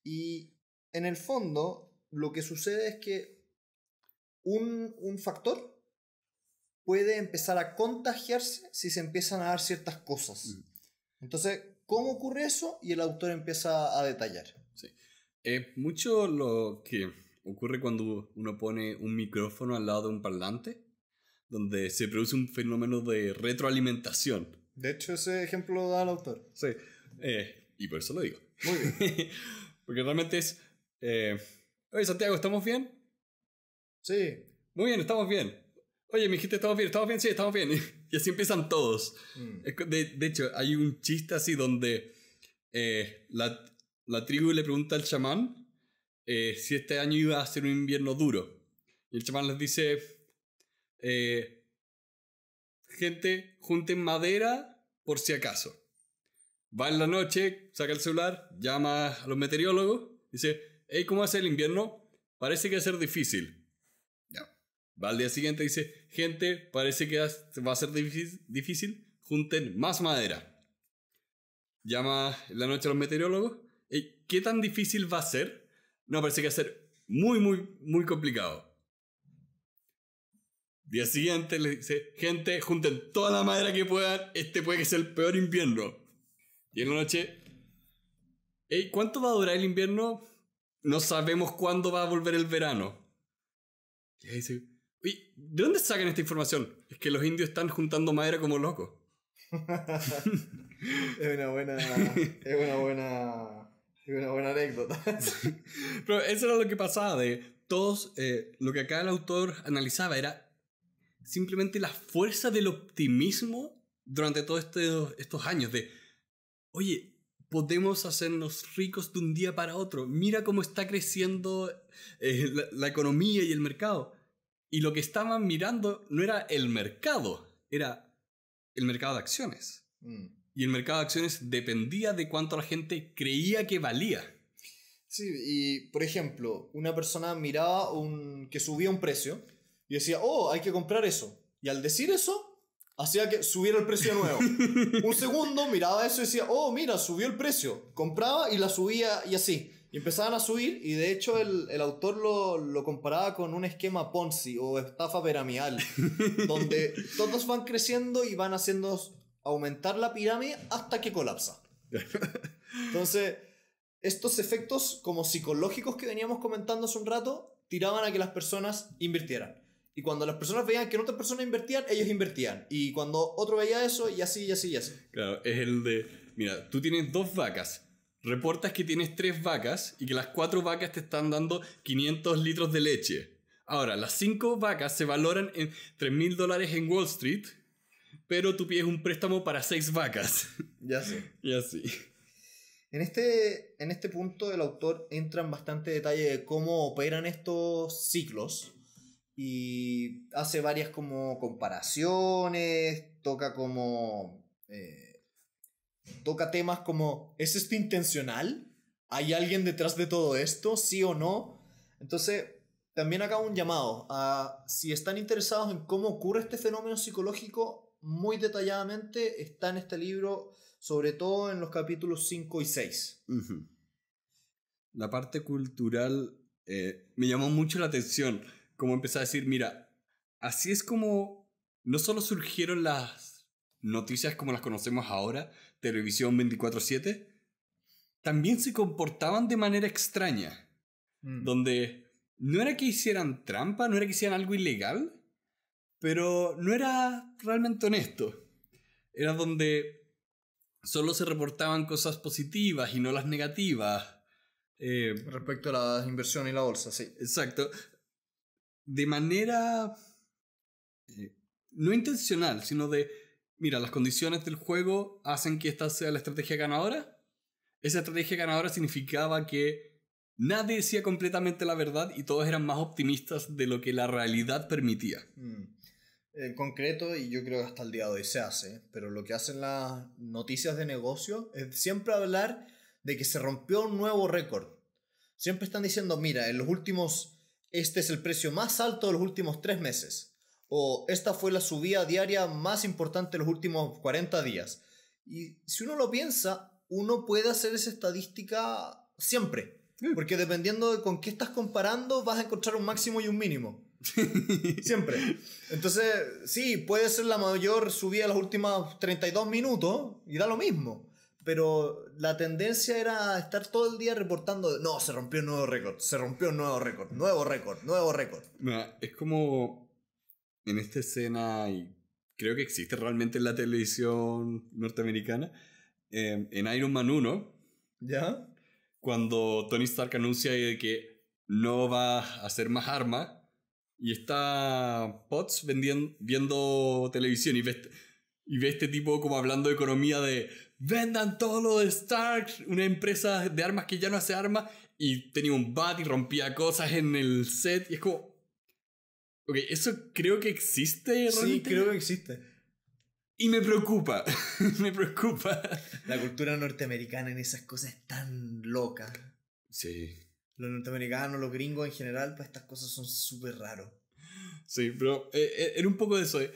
Y en el fondo, lo que sucede es que un, factor puede empezar a contagiarse si se empiezan a dar ciertas cosas. Mm. Entonces, ¿cómo ocurre eso? Y el autor empieza a detallar. mucho lo que ocurre cuando uno pone un micrófono al lado de un parlante, donde se produce un fenómeno de retroalimentación. De hecho, ese ejemplo da el autor. Sí. Eh, y por eso lo digo. Muy bien. Porque realmente es. Eh, Oye, Santiago, ¿estamos bien? Sí. Muy bien, estamos bien. Oye, mi gente, ¿estamos bien? ¿Estamos bien? Sí, estamos bien. Y así empiezan todos. Mm. De, hecho, hay un chiste así donde eh, la, la, tribu le pregunta al chamán si este año iba a ser un invierno duro. Y el chamán les dice, gente, junten madera por si acaso. Va en la noche, saca el celular, llama a los meteorólogos, dice, hey, ¿cómo hace el invierno? Parece que va a ser difícil. Va al día siguiente, dice, gente, parece que va a ser difícil, junten más madera. Llama en la noche a los meteorólogos, hey, ¿qué tan difícil va a ser? No, parece que va a ser muy, muy, muy complicado. Día siguiente le dice, gente, junten toda la madera que puedan, este puede que sea el peor invierno. Y en la noche, ¿cuánto va a durar el invierno? No sabemos cuándo va a volver el verano. Y ahí dice, ¿de dónde sacan esta información? Es que los indios están juntando madera como locos. es una buena. Es una buena. Es una buena anécdota. Pero eso era lo que pasaba de todos. Eh, lo que acá el autor analizaba era simplemente la fuerza del optimismo durante todos este, estos, años de, oye, podemos hacernos ricos de un día para otro. Mira cómo está creciendo eh, la, economía y el mercado. Y lo que estaban mirando no era el mercado, era el mercado de acciones. Mm. Y el mercado de acciones dependía de cuánto la gente creía que valía. Sí, y por ejemplo, una persona miraba un, que subía un precio y decía, oh, hay que comprar eso. Y al decir eso, hacía que subiera el precio nuevo. Un segundo miraba eso y decía, oh, mira, subió el precio. Compraba y la subía y así. Y empezaban a subir y de hecho el, autor lo, lo, comparaba con un esquema Ponzi o estafa piramidal, donde todos van creciendo y van haciendo aumentar la pirámide hasta que colapsa. Entonces, estos efectos como psicológicos que veníamos comentando hace un rato tiraban a que las personas invirtieran. Y cuando las personas veían que otras personas invertían, ellos invertían. Y cuando otro veía eso, y así, y así, y así. Claro, es el de, mira, tú tienes dos vacas. Reportas que tienes tres vacas y que las cuatro vacas te están dando 500 litros de leche. Ahora, las cinco vacas se valoran en 3.000 dólares en Wall Street, pero tú pides un préstamo para seis vacas. Ya sé. ya sí. En este, en este punto el autor entra en bastante detalle de cómo operan estos ciclos y hace varias como comparaciones, toca como... Eh, toca temas como, ¿es esto intencional? ¿Hay alguien detrás de todo esto? ¿Sí o no? Entonces, también hago un llamado a si están interesados en cómo ocurre este fenómeno psicológico, muy detalladamente está en este libro, sobre todo en los capítulos 5 y 6. La parte cultural eh, me llamó mucho la atención como empecé a decir, mira, así es como no solo surgieron las noticias como las conocemos ahora, televisión 24/7, también se comportaban de manera extraña, mm. donde no era que hicieran trampa, no era que hicieran algo ilegal, pero no era realmente honesto. Era donde solo se reportaban cosas positivas y no las negativas. Eh, Respecto a las inversiones y la bolsa, sí. Exacto de manera eh, no intencional, sino de, mira, las condiciones del juego hacen que esta sea la estrategia ganadora. Esa estrategia ganadora significaba que nadie decía completamente la verdad y todos eran más optimistas de lo que la realidad permitía. Mm. En concreto, y yo creo que hasta el día de hoy se hace, pero lo que hacen las noticias de negocio es siempre hablar de que se rompió un nuevo récord. Siempre están diciendo, mira, en los últimos este es el precio más alto de los últimos tres meses. O esta fue la subida diaria más importante de los últimos 40 días. Y si uno lo piensa, uno puede hacer esa estadística siempre. Porque dependiendo de con qué estás comparando, vas a encontrar un máximo y un mínimo. Siempre. Entonces, sí, puede ser la mayor subida de los últimos 32 minutos y da lo mismo pero la tendencia era estar todo el día reportando, no, se rompió un nuevo récord, se rompió un nuevo récord, nuevo récord, nuevo récord. es como en esta escena, y creo que existe realmente en la televisión norteamericana, em, en Iron Man 1, ¿ya? Cuando Tony Stark anuncia que no va a hacer más armas, y está Potts vendiendo, viendo televisión y ve, este, y ve este tipo como hablando de economía de vendan todo lo de Stark, una empresa de armas que ya no hace armas, y tenía un bat y rompía cosas en el set, y es como... Ok, eso creo que existe. Realmente? Sí, creo que existe. Y me preocupa, me preocupa. La cultura norteamericana en esas cosas es tan loca. Sí. Los norteamericanos, los gringos en general, para pues, estas cosas son súper raros. Sí, pero eh, eh, era un poco de eso. Eh.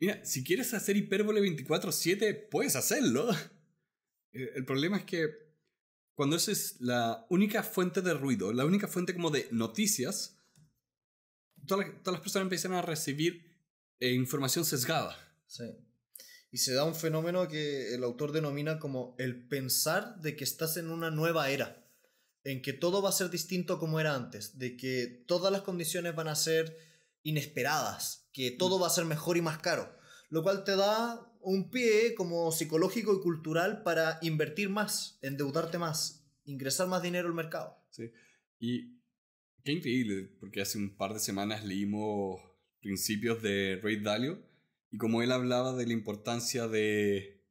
Mira, si quieres hacer hipérbole 24/7, puedes hacerlo. Eh, el problema es que cuando esa es la única fuente de ruido, la única fuente como de noticias, todas las, personas empiezan a recibir eh, información sesgada. Sí. Y se da un fenómeno que el autor denomina como el pensar de que estás en una nueva era, en que todo va a ser distinto como era antes, de que todas las condiciones van a ser inesperadas, que mm. todo va a ser mejor y más caro, lo cual te da un pie como psicológico y cultural para invertir más, endeudarte más, ingresar más dinero al mercado. Sí, y qué increíble, porque hace un par de semanas leímos principios de Ray Dalio y como él hablaba de la importancia de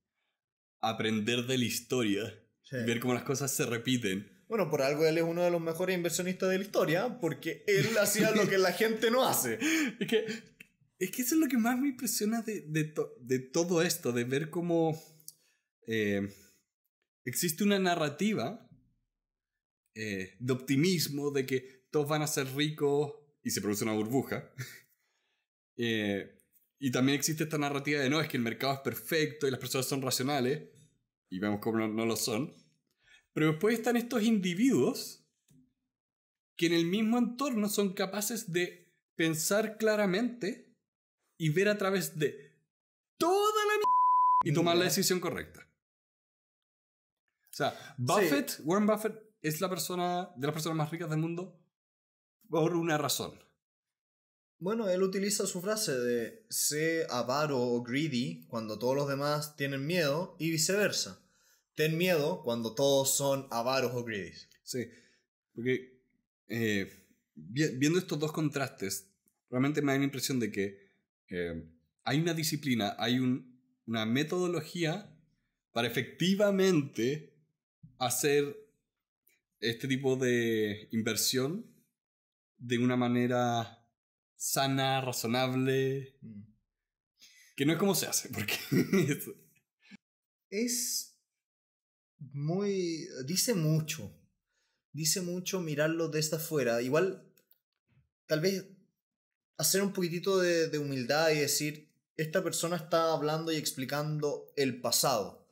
aprender de la historia, ver cómo las cosas se repiten. Bueno, por algo él es uno de los mejores inversionistas de la historia, porque él hacía lo que la gente no hace. Es que es que eso es lo que más me impresiona de, todo esto, de ver cómo eh, existe una narrativa eh, de optimismo, de que todos van a ser ricos y se produce una burbuja. Eh, y también existe esta narrativa de no, es que el mercado es perfecto y las personas son racionales, y vemos cómo no, no lo son. Pero después están estos individuos que en el mismo entorno son capaces de pensar claramente y ver a través de toda la y tomar la decisión correcta. O sea, Buffett, Warren Buffett es la persona de las personas más ricas del mundo por una razón. Bueno, él utiliza su frase de sé avaro o greedy cuando todos los demás tienen miedo y viceversa. Ten miedo cuando todos son avaros o greedy. Sí, porque eh, viendo estos dos contrastes, realmente me da la impresión de que eh, hay una disciplina, hay un, una metodología para efectivamente hacer este tipo de inversión de una manera sana, razonable, mm. que no es como se hace, porque es muy... dice mucho, dice mucho mirarlo desde afuera, igual tal vez hacer un poquitito de, humildad y decir, esta persona está hablando y explicando el pasado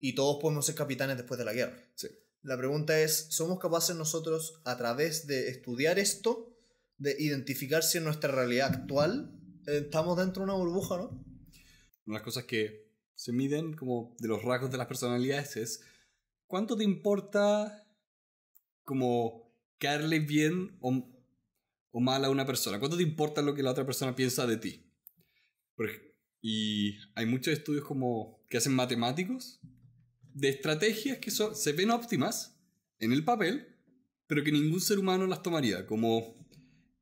y todos podemos ser capitanes después de la guerra. La pregunta es, ¿somos capaces nosotros a través de estudiar esto, de identificar si en nuestra realidad actual eh, estamos dentro de una burbuja no? Una de las cosas que se miden como de los rasgos de las personalidades es cuánto te importa como caerle bien o o mal a una persona? ¿Cuánto te importa lo que la otra persona piensa de ti? y hay muchos estudios como que hacen matemáticos de estrategias que se ven óptimas en el papel, pero que ningún ser humano las tomaría. Como,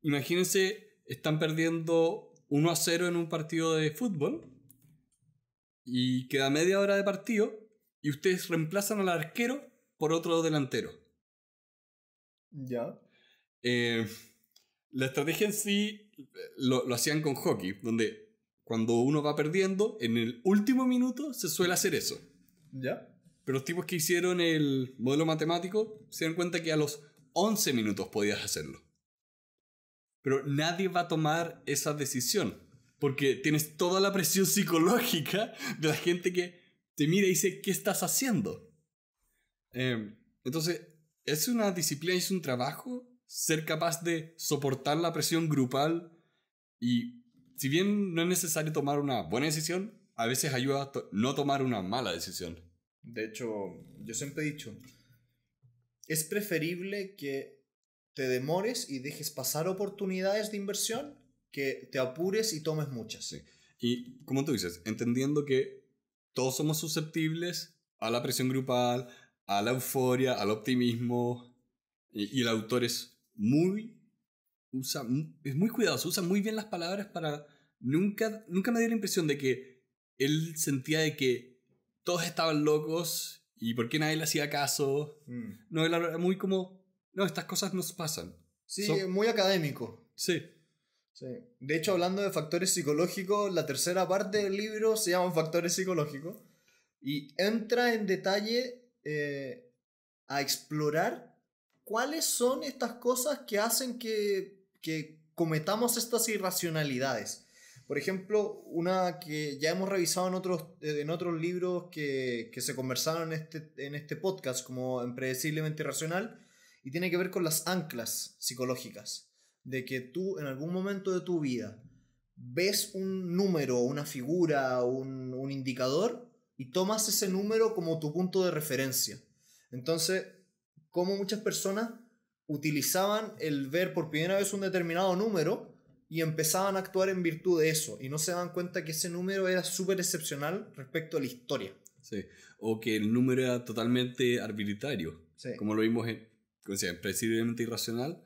imagínense, están perdiendo 1 a 0 en un partido de fútbol y queda media hora de partido y ustedes reemplazan al arquero por otro delantero. Ya. Eh, la estrategia en sí eh, lo, hacían con hockey, donde cuando uno va perdiendo, en el último minuto se suele hacer eso. ¿Ya? Pero los tipos que hicieron el modelo matemático se dan cuenta que a los 11 minutos podías hacerlo. Pero nadie va a tomar esa decisión, porque tienes toda la presión psicológica de la gente que te mira y dice, ¿qué estás haciendo? Em, entonces, es una disciplina, es un trabajo ser capaz de soportar la presión grupal y si bien no es necesario tomar una buena decisión, a veces ayuda a no tomar una mala decisión. De hecho, yo siempre he dicho, es preferible que te demores y dejes pasar oportunidades de inversión que te apures y tomes muchas. Y como tú dices, entendiendo que todos somos susceptibles a la presión grupal, a la euforia, al optimismo, y, y el autor muy. Usa, es muy cuidadoso, usa muy bien las palabras para. Nunca, nunca me dio la impresión de que él sentía de que todos estaban locos y por qué nadie le hacía caso. Mm. No, él muy como. No, estas cosas nos pasan. Sí, eh, muy académico. Sí. sí. De hecho, hablando de factores psicológicos, la tercera parte del libro se llama Factores psicológicos y entra en detalle eh, a explorar ¿cuáles son estas cosas que hacen que, cometamos estas irracionalidades? Por ejemplo, una que ya hemos revisado en otros, en otros libros que, se conversaron este, en este, podcast, como Impredeciblemente Irracional, y tiene que ver con las anclas psicológicas, de que tú en algún momento de tu vida ves un número, una figura, un, un indicador, y tomas ese número como tu punto de referencia. Entonces, cómo muchas personas utilizaban el ver por primera vez un determinado número y empezaban a actuar en virtud de eso y no se dan cuenta que ese número era súper excepcional respecto a la historia. Sí, o que el número era totalmente arbitrario, sí. como lo vimos en, o sea, Precisamente Irracional,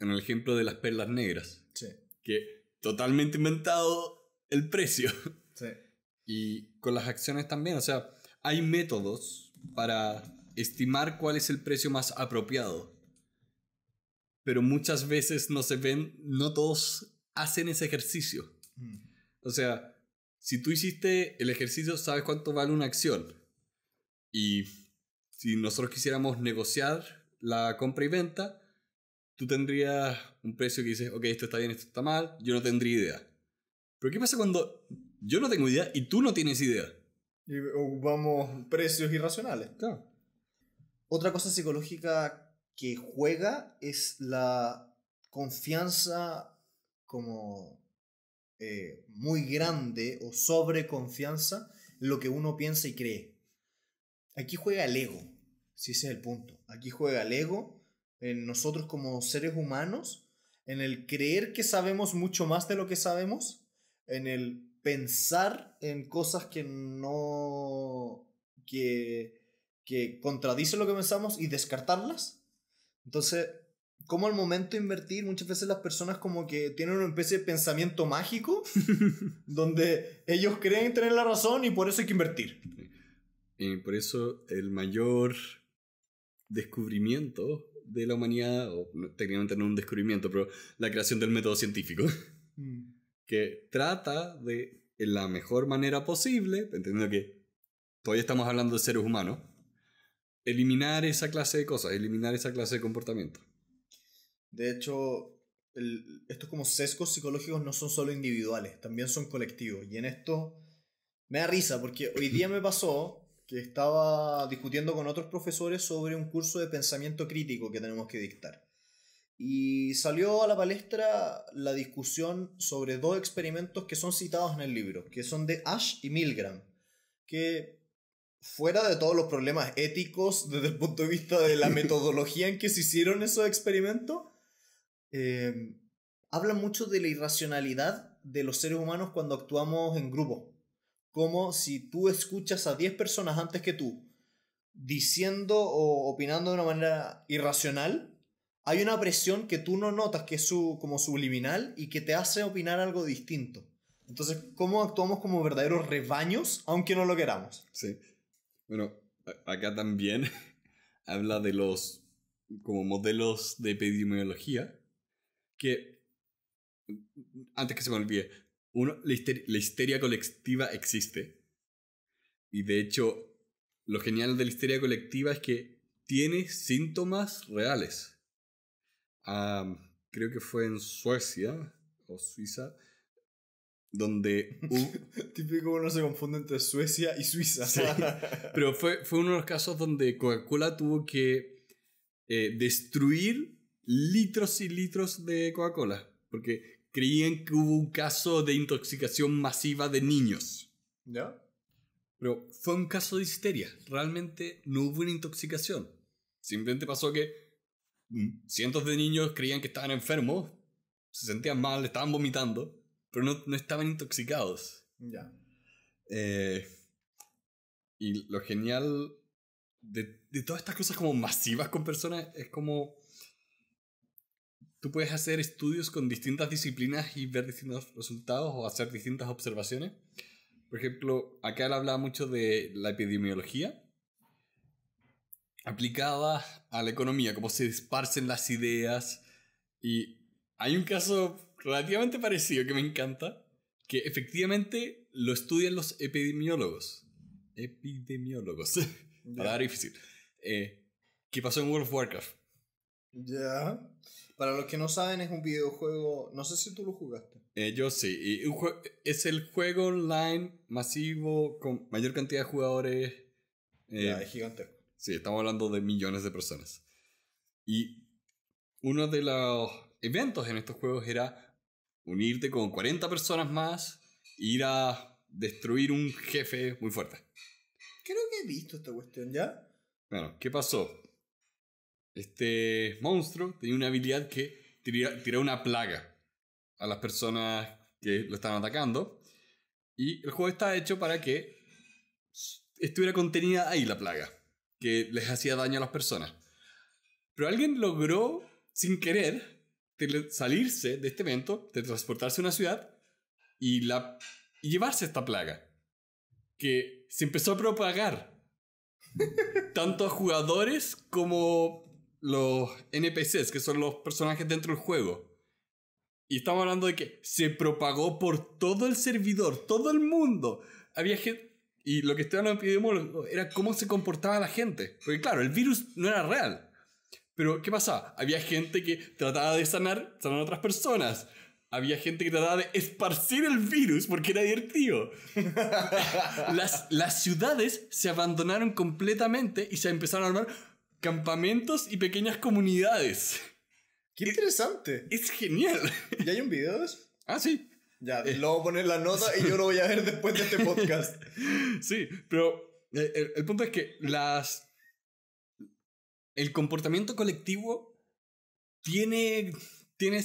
en el ejemplo de las perlas negras, sí. que totalmente inventado el precio. Sí. Y con las acciones también, o sea, hay métodos para estimar cuál es el precio más apropiado. Pero muchas veces no se ven, no todos hacen ese ejercicio. Mm. O sea, si tú hiciste el ejercicio, sabes cuánto vale una acción. Y si nosotros quisiéramos negociar la compra y venta, tú tendrías un precio que dices, ok, esto está bien, esto está mal, yo no tendría idea. Pero ¿qué pasa cuando yo no tengo idea y tú no tienes idea? Y ocupamos precios irracionales. Otra cosa psicológica que juega es la confianza como eh, muy grande o sobreconfianza en lo que uno piensa y cree. Aquí juega el ego, si ese es el punto. Aquí juega el ego en nosotros como seres humanos, en el creer que sabemos mucho más de lo que sabemos, en el pensar en cosas que no... que que contradice lo que pensamos y descartarlas. Entonces, como al momento de invertir, muchas veces las personas como que tienen una especie de pensamiento mágico, donde ellos creen tener la razón y por eso hay que invertir. Y por eso el mayor descubrimiento de la humanidad, o técnicamente no un descubrimiento, pero la creación del método científico, mm. que trata de, en la mejor manera posible, entendiendo que todavía estamos hablando de seres humanos, eliminar esa clase de cosas, eliminar esa clase de comportamiento. De hecho, estos como sesgos psicológicos no son solo individuales, también son colectivos. Y en esto me da risa, porque hoy día me pasó que estaba discutiendo con otros profesores sobre un curso de pensamiento crítico que tenemos que dictar. Y salió a la palestra la discusión sobre dos experimentos que son citados en el libro, que son de Ash y Milgram, que fuera de todos los problemas éticos desde el punto de vista de la metodología en que se hicieron esos experimentos, eh, habla mucho de la irracionalidad de los seres humanos cuando actuamos en grupo. Como si tú escuchas a 10 personas antes que tú diciendo o opinando de una manera irracional, hay una presión que tú no notas, que es como subliminal y que te hace opinar algo distinto. Entonces, ¿cómo actuamos como verdaderos rebaños, aunque no lo queramos? Sí. Bueno, acá también habla de los como modelos de epidemiología que antes que se me olvide, uno, la, histeria, colectiva existe. Y de hecho, lo genial de la histeria colectiva es que tiene síntomas reales. Um, creo que fue en Suecia o Suiza donde... Uh, Típico uno se confunde entre Suecia y Suiza. pero fue, fue uno de los casos donde Coca-Cola tuvo que eh, destruir litros y litros de Coca-Cola, porque creían que hubo un caso de intoxicación masiva de niños. ¿Ya? Pero fue un caso de histeria, realmente no hubo una intoxicación. Simplemente pasó que mm, cientos de niños creían que estaban enfermos, se sentían mal, estaban vomitando pero no, no estaban intoxicados. Ya. Eh, y lo genial de, de, todas estas cosas como masivas con personas es como... Tú puedes hacer estudios con distintas disciplinas y ver distintos resultados o hacer distintas observaciones. Por ejemplo, acá él hablaba mucho de la epidemiología aplicada a la economía, cómo se esparcen las ideas. Y hay un caso relativamente parecido que me encanta, que efectivamente lo estudian los epidemiólogos. Epidemiólogos. para difícil. Eh, ¿Qué pasó en World of Warcraft. Ya. Para los que no saben, es un videojuego. No sé si tú lo jugaste. Eh, yo sí. es el juego online masivo con mayor cantidad de jugadores. Eh, ya, es Sí, estamos hablando de millones de personas. Y uno de los eventos en estos juegos era unirte con 40 personas más e ir a destruir un jefe muy fuerte. Creo que he visto esta cuestión ya. Bueno, ¿qué pasó? Este monstruo tenía una habilidad que tiraba una plaga a las personas que lo estaban atacando. Y el juego está hecho para que estuviera contenida ahí la plaga, que les hacía daño a las personas. Pero alguien logró, sin querer, salirse de este evento, de transportarse a una ciudad y, llevarse esta plaga. Que se empezó a propagar. tanto a jugadores como los NPCs, que son los personajes dentro del juego. Y estamos hablando de que se propagó por todo el servidor, todo el mundo. Había gente. Y lo que estaban pidiendo era cómo se comportaba la gente. Porque claro, el virus no era real. Pero, ¿qué pasaba? Había gente que trataba de sanar, sanar a otras personas. Había gente que trataba de esparcir el virus porque era divertido. las, las ciudades se abandonaron completamente y se empezaron a armar campamentos y pequeñas comunidades. ¡Qué interesante! Es, genial. ¿Ya hay un video de eso? Ah, sí. Ya, eh. lo voy a poner la nota y yo lo voy a ver después de este podcast. sí, pero eh, el, el punto es que las el comportamiento colectivo tiene, tiene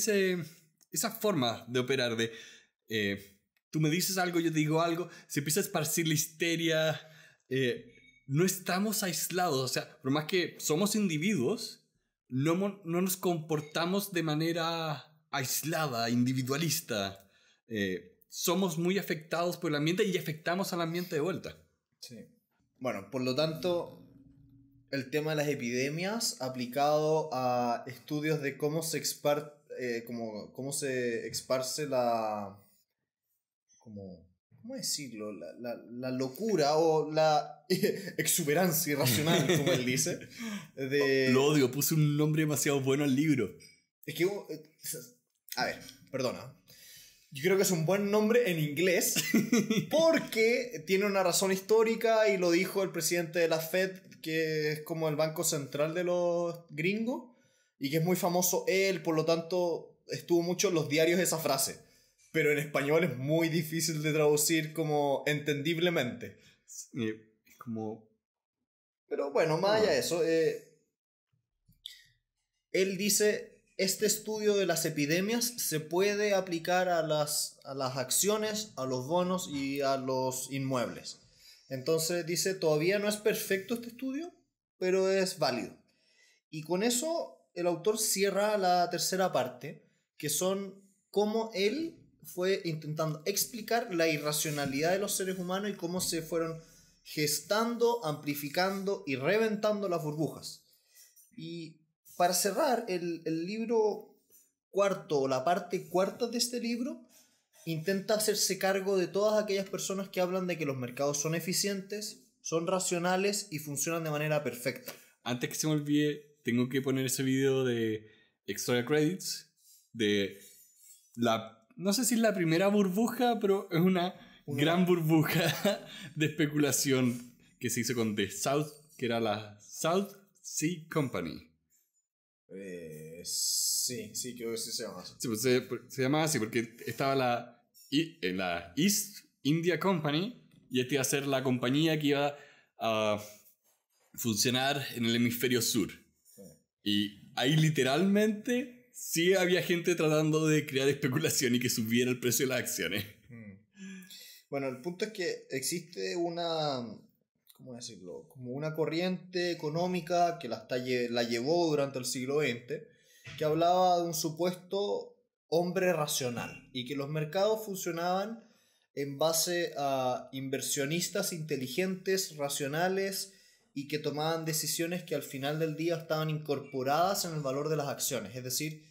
esa forma de operar de... Eh, tú me dices algo, yo digo algo, se empieza a esparcir la histeria. Eh, no estamos aislados, o sea, por más que somos individuos, no, no nos comportamos de manera aislada, individualista. Eh, somos muy afectados por el ambiente y afectamos al ambiente de vuelta. Sí. Bueno, por lo tanto, el tema de las epidemias aplicado a estudios de cómo se expar, eh, cómo se esparce la cómo decirlo la, la, la locura o la exuberancia irracional como él dice de oh, lo odio puse un nombre demasiado bueno al libro es que uh, a ver perdona yo creo que es un buen nombre en inglés porque tiene una razón histórica y lo dijo el presidente de la Fed que es como el banco central de los gringos y que es muy famoso él, por lo tanto estuvo mucho en los diarios esa frase. Pero en español es muy difícil de traducir como entendiblemente. como... Pero bueno, más allá de eso, eh, él dice, este estudio de las epidemias se puede aplicar a las, a las acciones, a los bonos y a los inmuebles. Entonces dice, todavía no es perfecto este estudio, pero es válido. Y con eso el autor cierra la tercera parte, que son cómo él fue intentando explicar la irracionalidad de los seres humanos y cómo se fueron gestando, amplificando y reventando las burbujas. Y para cerrar, el, libro cuarto o la parte cuarta de este libro intenta hacerse cargo de todas aquellas personas que hablan de que los mercados son eficientes, son racionales y funcionan de manera perfecta. Antes que se me olvide, tengo que poner ese video de Extra Credits, de la, no sé si es la primera burbuja, pero es una, gran burbuja de especulación que se hizo con The South, que era la South Sea Company. Eh, sí, sí, que sí se llama así. Sí, se, pues, eh, se llamaba así porque estaba la, en la East India Company y esta iba a ser la compañía que iba a funcionar en el hemisferio sur. Y ahí literalmente sí había gente tratando de crear especulación y que subiera el precio de las acciones. Hmm. Bueno, el punto es que existe una, ¿cómo decirlo? Como una corriente económica que la, está, la llevó durante el siglo XX que hablaba de un supuesto hombre racional y que los mercados funcionaban en base a inversionistas inteligentes, racionales y que tomaban decisiones que al final del día estaban incorporadas en el valor de las acciones. Es decir,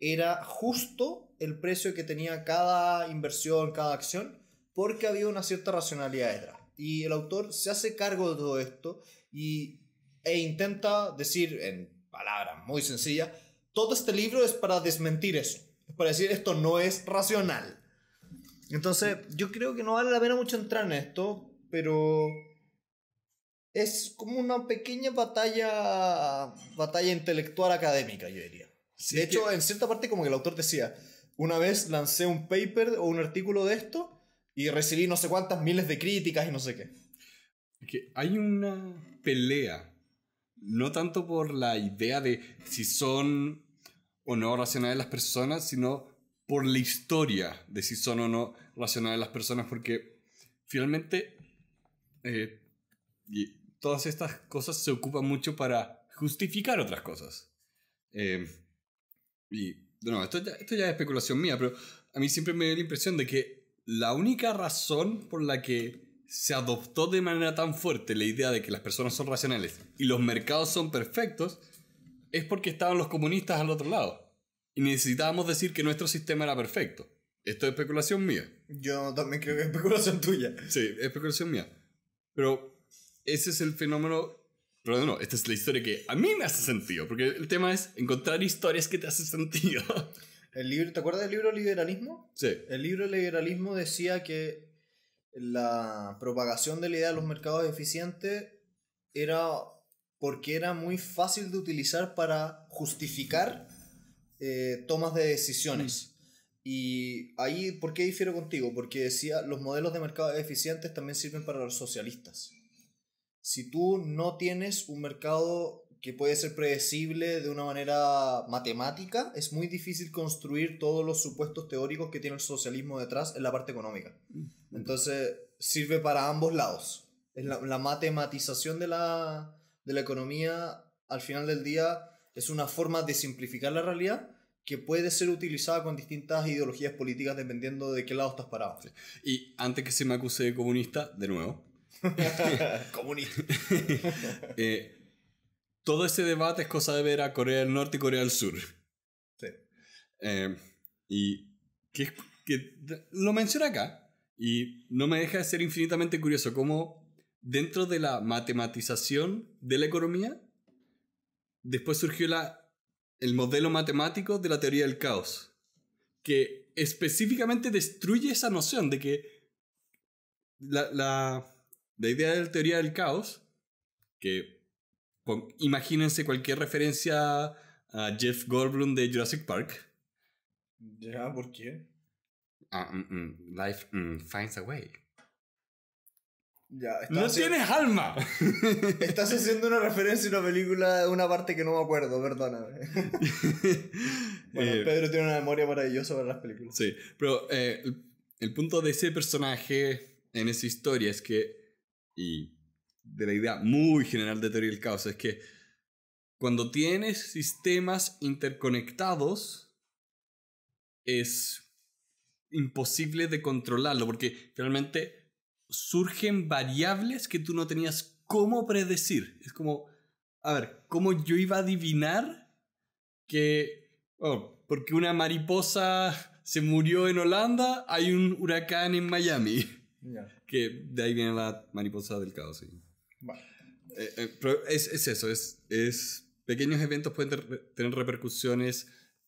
era justo el precio que tenía cada inversión, cada acción, porque había una cierta racionalidad detrás. Y el autor se hace cargo de todo esto y, e intenta decir, en palabras muy sencillas, todo este libro es para desmentir eso, es para decir esto no es racional. Entonces, yo creo que no vale la pena mucho entrar en esto, pero es como una pequeña batalla batalla intelectual académica, yo diría. de hecho, en cierta parte como que el autor decía, una vez lancé un paper o un artículo de esto y recibí no sé cuántas miles de críticas y no sé qué. Es que hay una pelea no tanto por la idea de si son o no racionales las personas, sino por la historia de si son o no racionales las personas, porque finalmente eh, todas estas cosas se ocupan mucho para justificar otras cosas. Eh, y no, esto ya, esto ya es especulación mía, pero a mí siempre me da la impresión de que la única razón por la que se adoptó de manera tan fuerte la idea de que las personas son racionales y los mercados son perfectos es porque estaban los comunistas al otro lado. Y necesitábamos decir que nuestro sistema era perfecto. Esto es especulación mía. Yo también creo que es especulación tuya. Sí, es especulación mía. Pero ese es el fenómeno... Pero no, esta es la historia que a mí me hace sentido. Porque el tema es encontrar historias que te hacen sentido. El libro, ¿Te acuerdas del libro Liberalismo? Sí. El libro Liberalismo decía que la propagación de la idea de los mercados eficientes era porque era muy fácil de utilizar para justificar eh, tomas de decisiones. Mm. Y ahí, ¿por qué difiero contigo? Porque decía, los modelos de mercado eficientes también sirven para los socialistas. Si tú no tienes un mercado que puede ser predecible de una manera matemática, es muy difícil construir todos los supuestos teóricos que tiene el socialismo detrás en la parte económica. Mm, Entonces, sirve para ambos lados. Es la, la matematización de la, de la economía, al final del día, es una forma de simplificar la realidad que puede ser utilizada con distintas ideologías políticas dependiendo de qué lado estás parado. Y antes que se me acuse de comunista, de nuevo. comunista. Eh, todo ese debate es cosa de ver a Corea del Norte y Corea del Sur. Sí. Eh, y que, lo menciona acá. Y no me deja de ser infinitamente curioso cómo dentro de la matematización de la economía, después surgió la, el modelo matemático de la teoría del caos, que específicamente destruye esa noción de que la, idea de la teoría del caos, que imagínense cualquier referencia a Jeff Goldblum de Jurassic Park. Ya, ¿por qué? Ah, mm, mm, life mm, finds a way no tienes alma. Estás haciendo una referencia a una película, una parte que no me acuerdo, perdóname. bueno, eh, Pedro tiene una memoria maravillosa para las películas. Sí, pero eh, el, punto de ese personaje en esa historia es que, y de la idea muy general de teoría del caos, es que cuando tienes sistemas interconectados, es imposible de controlarlo, porque realmente surgen variables que tú no tenías cómo predecir. Es como, a ver, ¿cómo yo iba a adivinar que, oh, porque una mariposa se murió en Holanda, hay un huracán en Miami? Que de ahí viene la mariposa del caos. Eh, eh, es, eso, es, pequeños eventos pueden tener repercusiones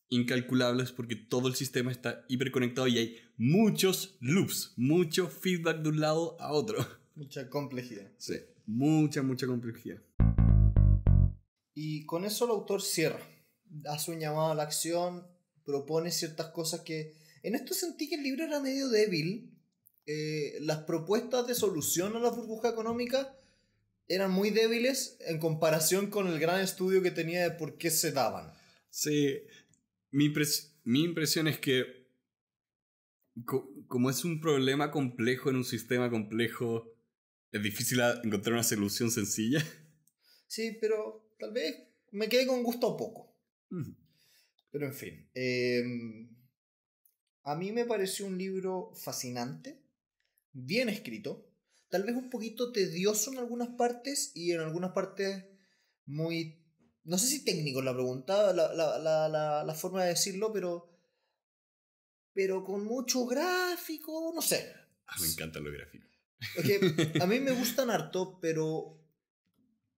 incalculables porque todo el sistema está hiperconectado y hay muchos loops, mucho feedback de un lado a otro. Mucha complejidad. Sí, mucha, mucha complejidad. Y con eso el autor cierra, hace un llamado a la acción, propone ciertas cosas que... En esto sentí que el libro era medio débil. Eh, las propuestas de solución a la burbuja económica eran muy débiles en comparación con el gran estudio que tenía de por qué se daban. Sí, mi, impresión es que como es un problema complejo en un sistema complejo, es difícil encontrar una solución sencilla. Sí, pero tal vez me quede con gusto o poco. Pero en fin, em, a mí me pareció un libro fascinante, bien escrito, tal vez un poquito tedioso en algunas partes y en algunas partes muy no sé si técnico la pregunta, la, forma de decirlo, pero. Pero con mucho gráfico, no sé. Ah, me encantan los gráficos. a mí me gustan harto, pero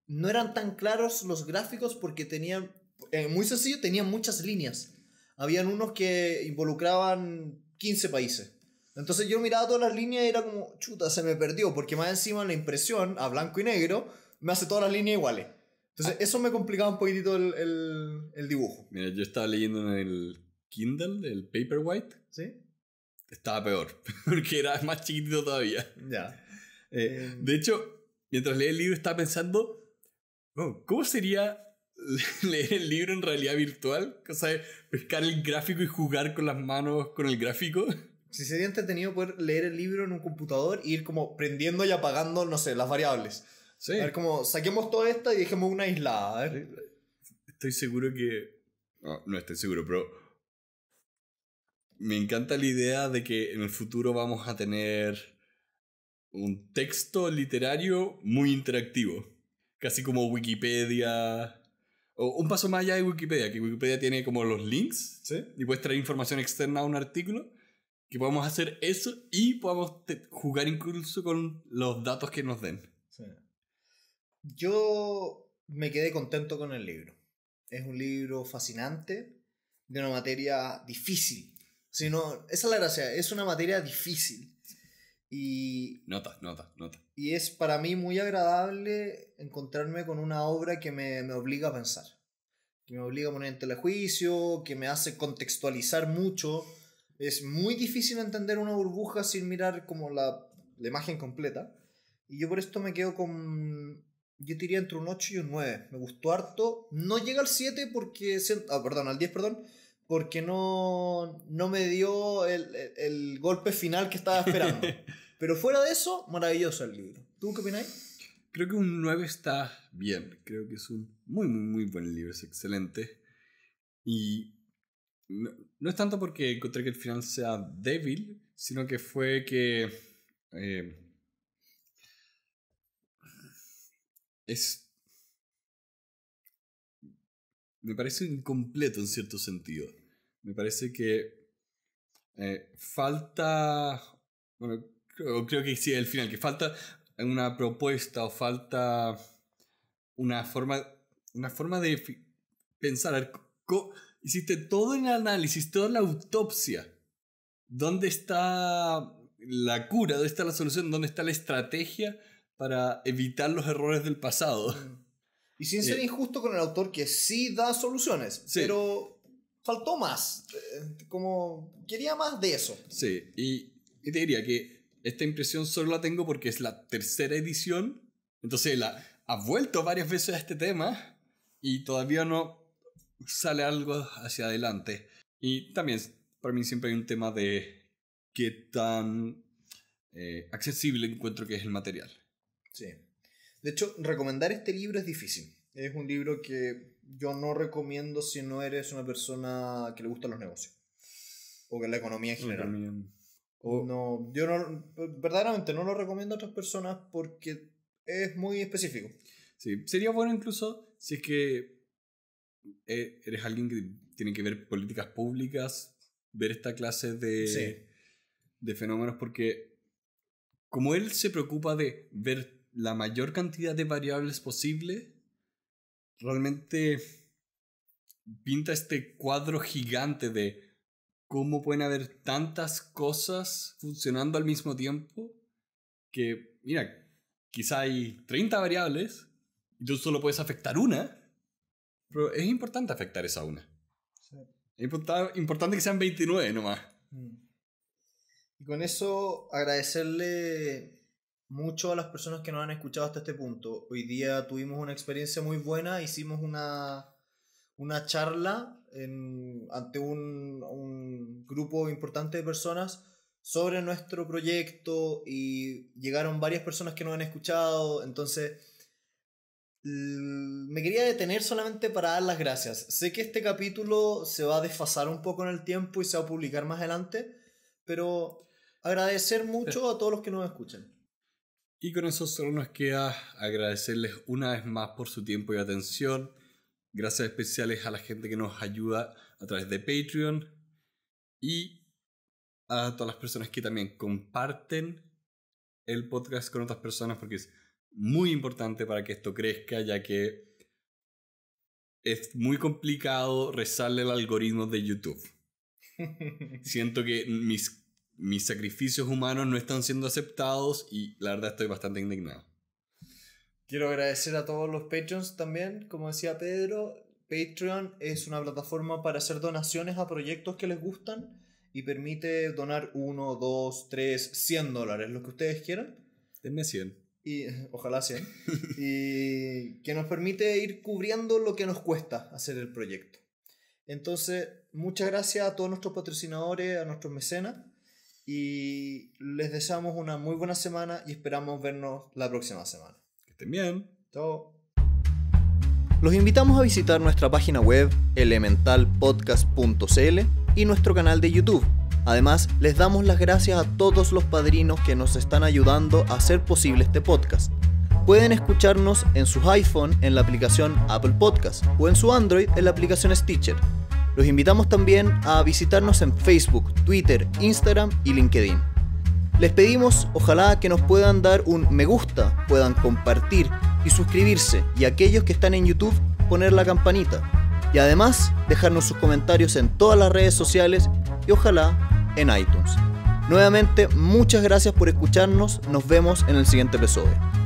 no eran tan claros los gráficos porque tenían, eh, muy sencillo, tenían muchas líneas. Habían unos que involucraban 15 países. Entonces yo miraba todas las líneas y era como, chuta, se me perdió, porque más encima la impresión a blanco y negro me hace todas las líneas iguales. Entonces, eso me complicaba un poquitito el, dibujo. Mira, yo estaba leyendo en el Kindle, el Paperwhite. Sí. Estaba peor, porque era más chiquitito todavía. Ya. Eh, em. De hecho, mientras leía el libro estaba pensando, oh, ¿cómo sería leer el libro en realidad virtual? O sea, pescar el gráfico y jugar con las manos con el gráfico. Si sería entretenido poder leer el libro en un computador e ir como prendiendo y apagando, no sé, las variables. A ver, como saquemos toda esta y dejemos una aislada. Estoy seguro que. No, no estoy seguro, pero. Me encanta la idea de que en el futuro vamos a tener un texto literario muy interactivo. Casi como Wikipedia. O un paso más allá de Wikipedia, que Wikipedia tiene como los links. ¿Sí? Y puedes traer información externa a un artículo que podamos hacer eso y podamos jugar incluso con los datos que nos den. Yo me quedé contento con el libro. Es un libro fascinante, de una materia difícil. Sino, esa es la gracia, es una materia difícil. Y. Nota, nota, nota. Y es para mí muy agradable encontrarme con una obra que me, obliga a pensar. Que me obliga a poner en juicio que me hace contextualizar mucho. Es muy difícil entender una burbuja sin mirar como la, la imagen completa. Y yo por esto me quedo con yo diría entre un 8 y un 9. Me gustó harto. No llega al 7 porque. Ah, perdón, al 10, perdón. Porque no, me dio el, golpe final que estaba esperando. Pero fuera de eso, maravilloso el libro. ¿Tú qué opináis? Creo que un 9 está bien. Creo que es un muy, muy, muy buen libro. Es excelente. Y no, es tanto porque encontré que el final sea débil, sino que fue que. Eh, es... Me parece incompleto en cierto sentido. Me parece que eh, falta... Bueno, creo, que sí, al final, que falta una propuesta o falta una forma, una forma de pensar. hiciste todo el análisis, toda la autopsia. ¿Dónde está la cura? ¿Dónde está la solución? ¿Dónde está la estrategia para evitar los errores del pasado. Mm. Y sin ser eh. injusto con el autor que sí da soluciones, pero faltó más, eh, como quería más de eso. Sí, y, diría que esta impresión solo la tengo porque es la tercera edición, entonces la ha vuelto varias veces a este tema y todavía no sale algo hacia adelante. Y también para mí siempre hay un tema de qué tan eh, accesible encuentro que es el material. Sí. De hecho, recomendar este libro es difícil. Es un libro que yo no recomiendo si no eres una persona que le gustan los negocios o que la economía en general. No, yo no, verdaderamente no lo recomiendo a otras personas porque es muy específico. Sí, sería bueno incluso si es que eh, eres alguien que tiene que ver políticas públicas, ver esta clase de, de fenómenos, porque como él se preocupa de ver la mayor cantidad de variables posible, realmente pinta este cuadro gigante de cómo pueden haber tantas cosas funcionando al mismo tiempo que, mira, quizá hay 30 variables y tú solo puedes afectar una, pero es importante afectar esa una. Es importante que sean 29 nomás. Mm. Y con eso agradecerle mucho a las personas que nos han escuchado hasta este punto. Hoy día tuvimos una experiencia muy buena, hicimos una, una charla ante un, un grupo importante de personas sobre nuestro proyecto y llegaron varias personas que nos han escuchado, entonces me quería detener solamente para dar las gracias. Sé que este capítulo se va a desfasar un poco en el tiempo y se va a publicar más adelante, pero agradecer mucho a todos los que nos escuchan. Y con eso solo nos queda agradecerles una vez más por su tiempo y atención. Gracias especiales a la gente que nos ayuda a través de Patreon y a todas las personas que también comparten el podcast con otras personas porque es muy importante para que esto crezca ya que es muy complicado rezarle el algoritmo de YouTube. Siento que mis mis sacrificios humanos no están siendo aceptados y la verdad estoy bastante indignado. Quiero agradecer a todos los Patreons también, como decía Pedro, Patreon es una plataforma para hacer donaciones a proyectos que les gustan y permite donar 1, 2, 3, 100 dólares, lo que ustedes quieran. Denme 100. Y, ojalá 100. y que nos permite ir cubriendo lo que nos cuesta hacer el proyecto. Entonces, muchas gracias a todos nuestros patrocinadores, a nuestros mecenas. Y les deseamos una muy buena semana y esperamos vernos la próxima semana. Que estén bien. Chao. Los invitamos a visitar nuestra página web elementalpodcast.cl y nuestro canal de YouTube. Además, les damos las gracias a todos los padrinos que nos están ayudando a hacer posible este podcast. Pueden escucharnos en sus iPhone en la aplicación Apple Podcast o en su Android en la aplicación Stitcher. Los invitamos también a visitarnos en Facebook, Twitter, Instagram y LinkedIn. Les pedimos ojalá que nos puedan dar un me gusta, puedan compartir y suscribirse y aquellos que están en YouTube poner la campanita. Y además dejarnos sus comentarios en todas las redes sociales y ojalá en iTunes. Nuevamente muchas gracias por escucharnos, nos vemos en el siguiente episodio.